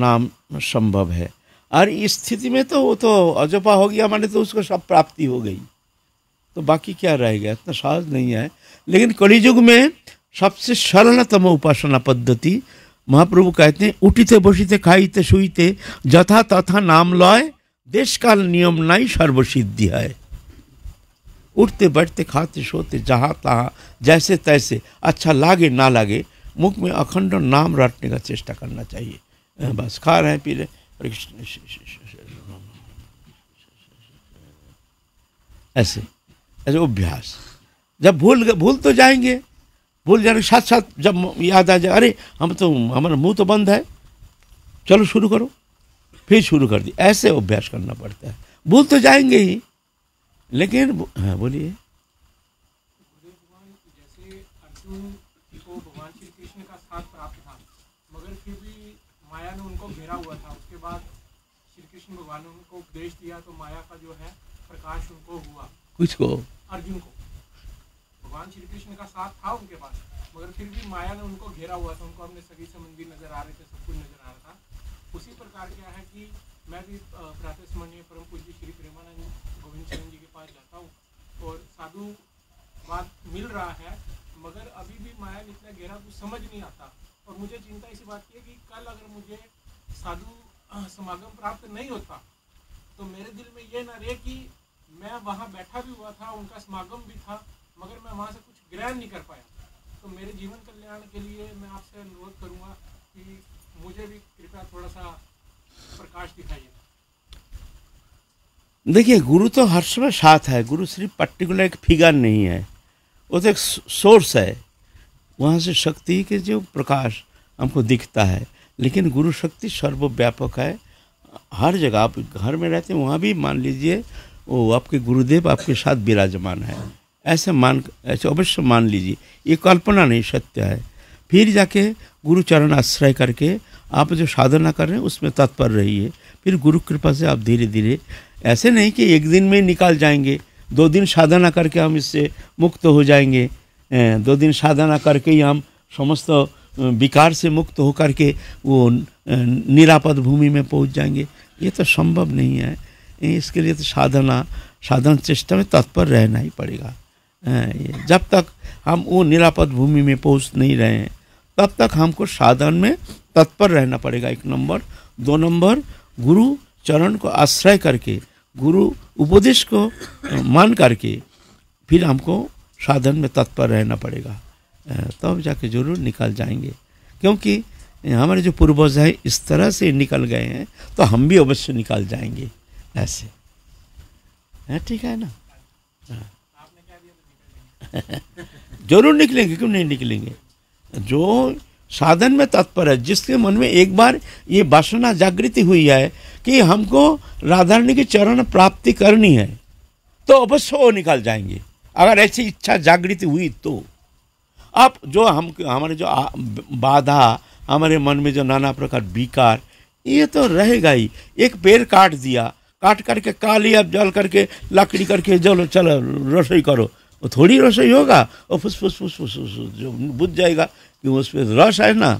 नाम संभव है और इस स्थिति में तो वो तो अजपा हो गया माने तो उसको सब प्राप्ति हो गई तो बाकी क्या रह गया इतना सहज नहीं है लेकिन कलिजुग में सबसे सरलतम उपासना पद्धति महाप्रभु कहते हैं उठीते बसीते खाईते सुईते जथा तथा नाम लय देश काल नियम नाई सर्वसिद्धि है उठते बैठते खाते सोते जहाँ तहाँ जैसे तैसे अच्छा लागे ना लागे मुख में अखंड नाम रटने का चेष्टा करना चाहिए बस खा रहे हैं पी रहे ऐसे एज अभ्यास जब भूल भूल तो जाएंगे भूल जाने के साथ साथ जब याद आ जाए अरे हम तो हमारा मुंह तो बंद है चलो शुरू करो फिर शुरू कर दी ऐसे अभ्यास करना पड़ता है भूल तो जाएंगे ही लेकिन हाँ बोलिए भगवान ने उनको उपदेश दिया तो माया का जो है प्रकाश उनको हुआ किसको अर्जुन को भगवान श्री कृष्ण का साथ था उनके पास मगर फिर भी माया ने उनको घेरा हुआ था उनको अपने सभी मंदिर नजर आ रहे थे सब कुछ नजर आ रहा था उसी प्रकार क्या है कि मैं भी प्रातः स्मरणीय परम पूज्य श्री प्रेमानंद गोविंद चरण जी के पास जाता हूँ और साधु बात मिल रहा है मगर अभी भी माया ने इतना गहरा कुछ समझ नहीं आता और मुझे चिंता इसी बात की है कि कल अगर मुझे साधु समागम प्राप्त नहीं होता तो मेरे दिल में यह ना रहे कि मैं वहाँ बैठा भी हुआ था उनका समागम भी था मगर मैं वहाँ से कुछ ग्रहण नहीं कर पाया तो मेरे जीवन कल्याण के लिए मैं आपसे अनुरोध करूँगा कि मुझे भी कृपया थोड़ा सा प्रकाश दिखाइए देखिए गुरु तो हर समय साथ है गुरु सिर्फ पर्टिकुलर एक फिगर नहीं है वो तो एक सोर्स है वहाँ से शक्ति के जो प्रकाश हमको दिखता है लेकिन गुरु शक्ति सर्वव्यापक है हर जगह आप घर में रहते हैं वहाँ भी मान लीजिए ओ आपके गुरुदेव आपके साथ विराजमान है ऐसे मान ऐसे अवश्य मान लीजिए ये कल्पना नहीं सत्य है फिर जाके गुरु चरण आश्रय करके आप जो साधना कर रहे हैं उसमें तत्पर रहिए फिर गुरु कृपा से आप धीरे धीरे ऐसे नहीं कि एक दिन में निकाल जाएंगे दो दिन साधना करके हम इससे मुक्त हो जाएंगे दो दिन साधना करके ही हम समस्त विकार से मुक्त होकर के वो निरापद भूमि में पहुंच जाएंगे ये तो संभव नहीं है इसके लिए तो साधना साधन चेष्टा में तत्पर रहना ही पड़ेगा हाँ, जब तक हम वो निरापद भूमि में पहुंच नहीं रहे हैं तब तक हमको साधन में तत्पर रहना पड़ेगा एक नंबर दो नंबर गुरु चरण को आश्रय करके गुरु उपदेश को मान करके फिर हमको साधन में तत्पर रहना पड़ेगा तब तो जाके जरूर निकाल जाएंगे क्योंकि हमारे जो पूर्वज हैं इस तरह से निकल गए हैं तो हम भी अवश्य निकाल जाएंगे ऐसे है ठीक है ना हाँ। जरूर निकलेंगे क्यों नहीं निकलेंगे जो साधन में तत्पर है जिसके मन में एक बार ये वासना जागृति हुई है कि हमको राधारणी की चरण प्राप्ति करनी है तो अवश्य वो निकल जाएंगे अगर ऐसी इच्छा जागृति हुई तो आप जो हम हमारे जो आ, बाधा हमारे मन में जो नाना प्रकार विकार ये तो रहेगा ही एक पेड़ काट दिया काट करके का लिया जल करके लकड़ी करके जलो चलो रसोई करो वो थोड़ी रसोई होगा और फुस फुस फुस फुस फुस जो बुझ जाएगा कि उसमें रस है ना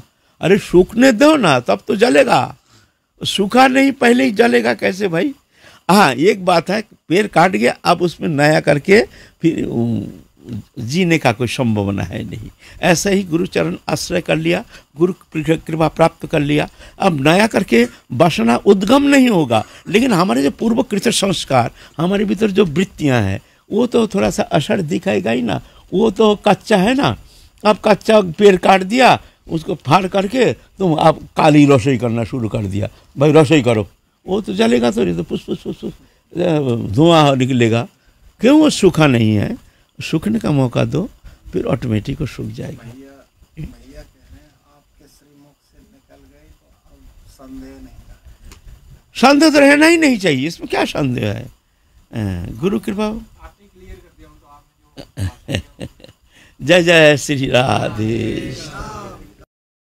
अरे सूखने दो ना तब तो जलेगा सूखा नहीं पहले ही जलेगा कैसे भाई हाँ एक बात है पेड़ काट गया अब उसमें नया करके फिर जीने का कोई संभावना है नहीं ऐसे ही गुरुचरण आश्रय कर लिया गुरु कृपा प्राप्त कर लिया अब नया करके वासना उद्गम नहीं होगा लेकिन हमारे जो पूर्व कृत संस्कार हमारे भीतर जो वृत्तियाँ हैं वो तो थोड़ा सा असर दिखाएगा ही ना वो तो कच्चा है ना अब कच्चा पेड़ काट दिया उसको फाड़ करके तुम आप काली रसोई करना शुरू कर दिया भाई रसोई करो वो तो जलेगा तो नहीं तो पुष्प पुष्प धुआं निकलेगा क्यों वो सूखा नहीं है सूखने का मौका दो फिर ऑटोमेटिक वो सूख जाएगा तो संदेह तो रहना ही नहीं चाहिए इसमें क्या संदेह है गुरु कृपा तो जय जय श्री राधेश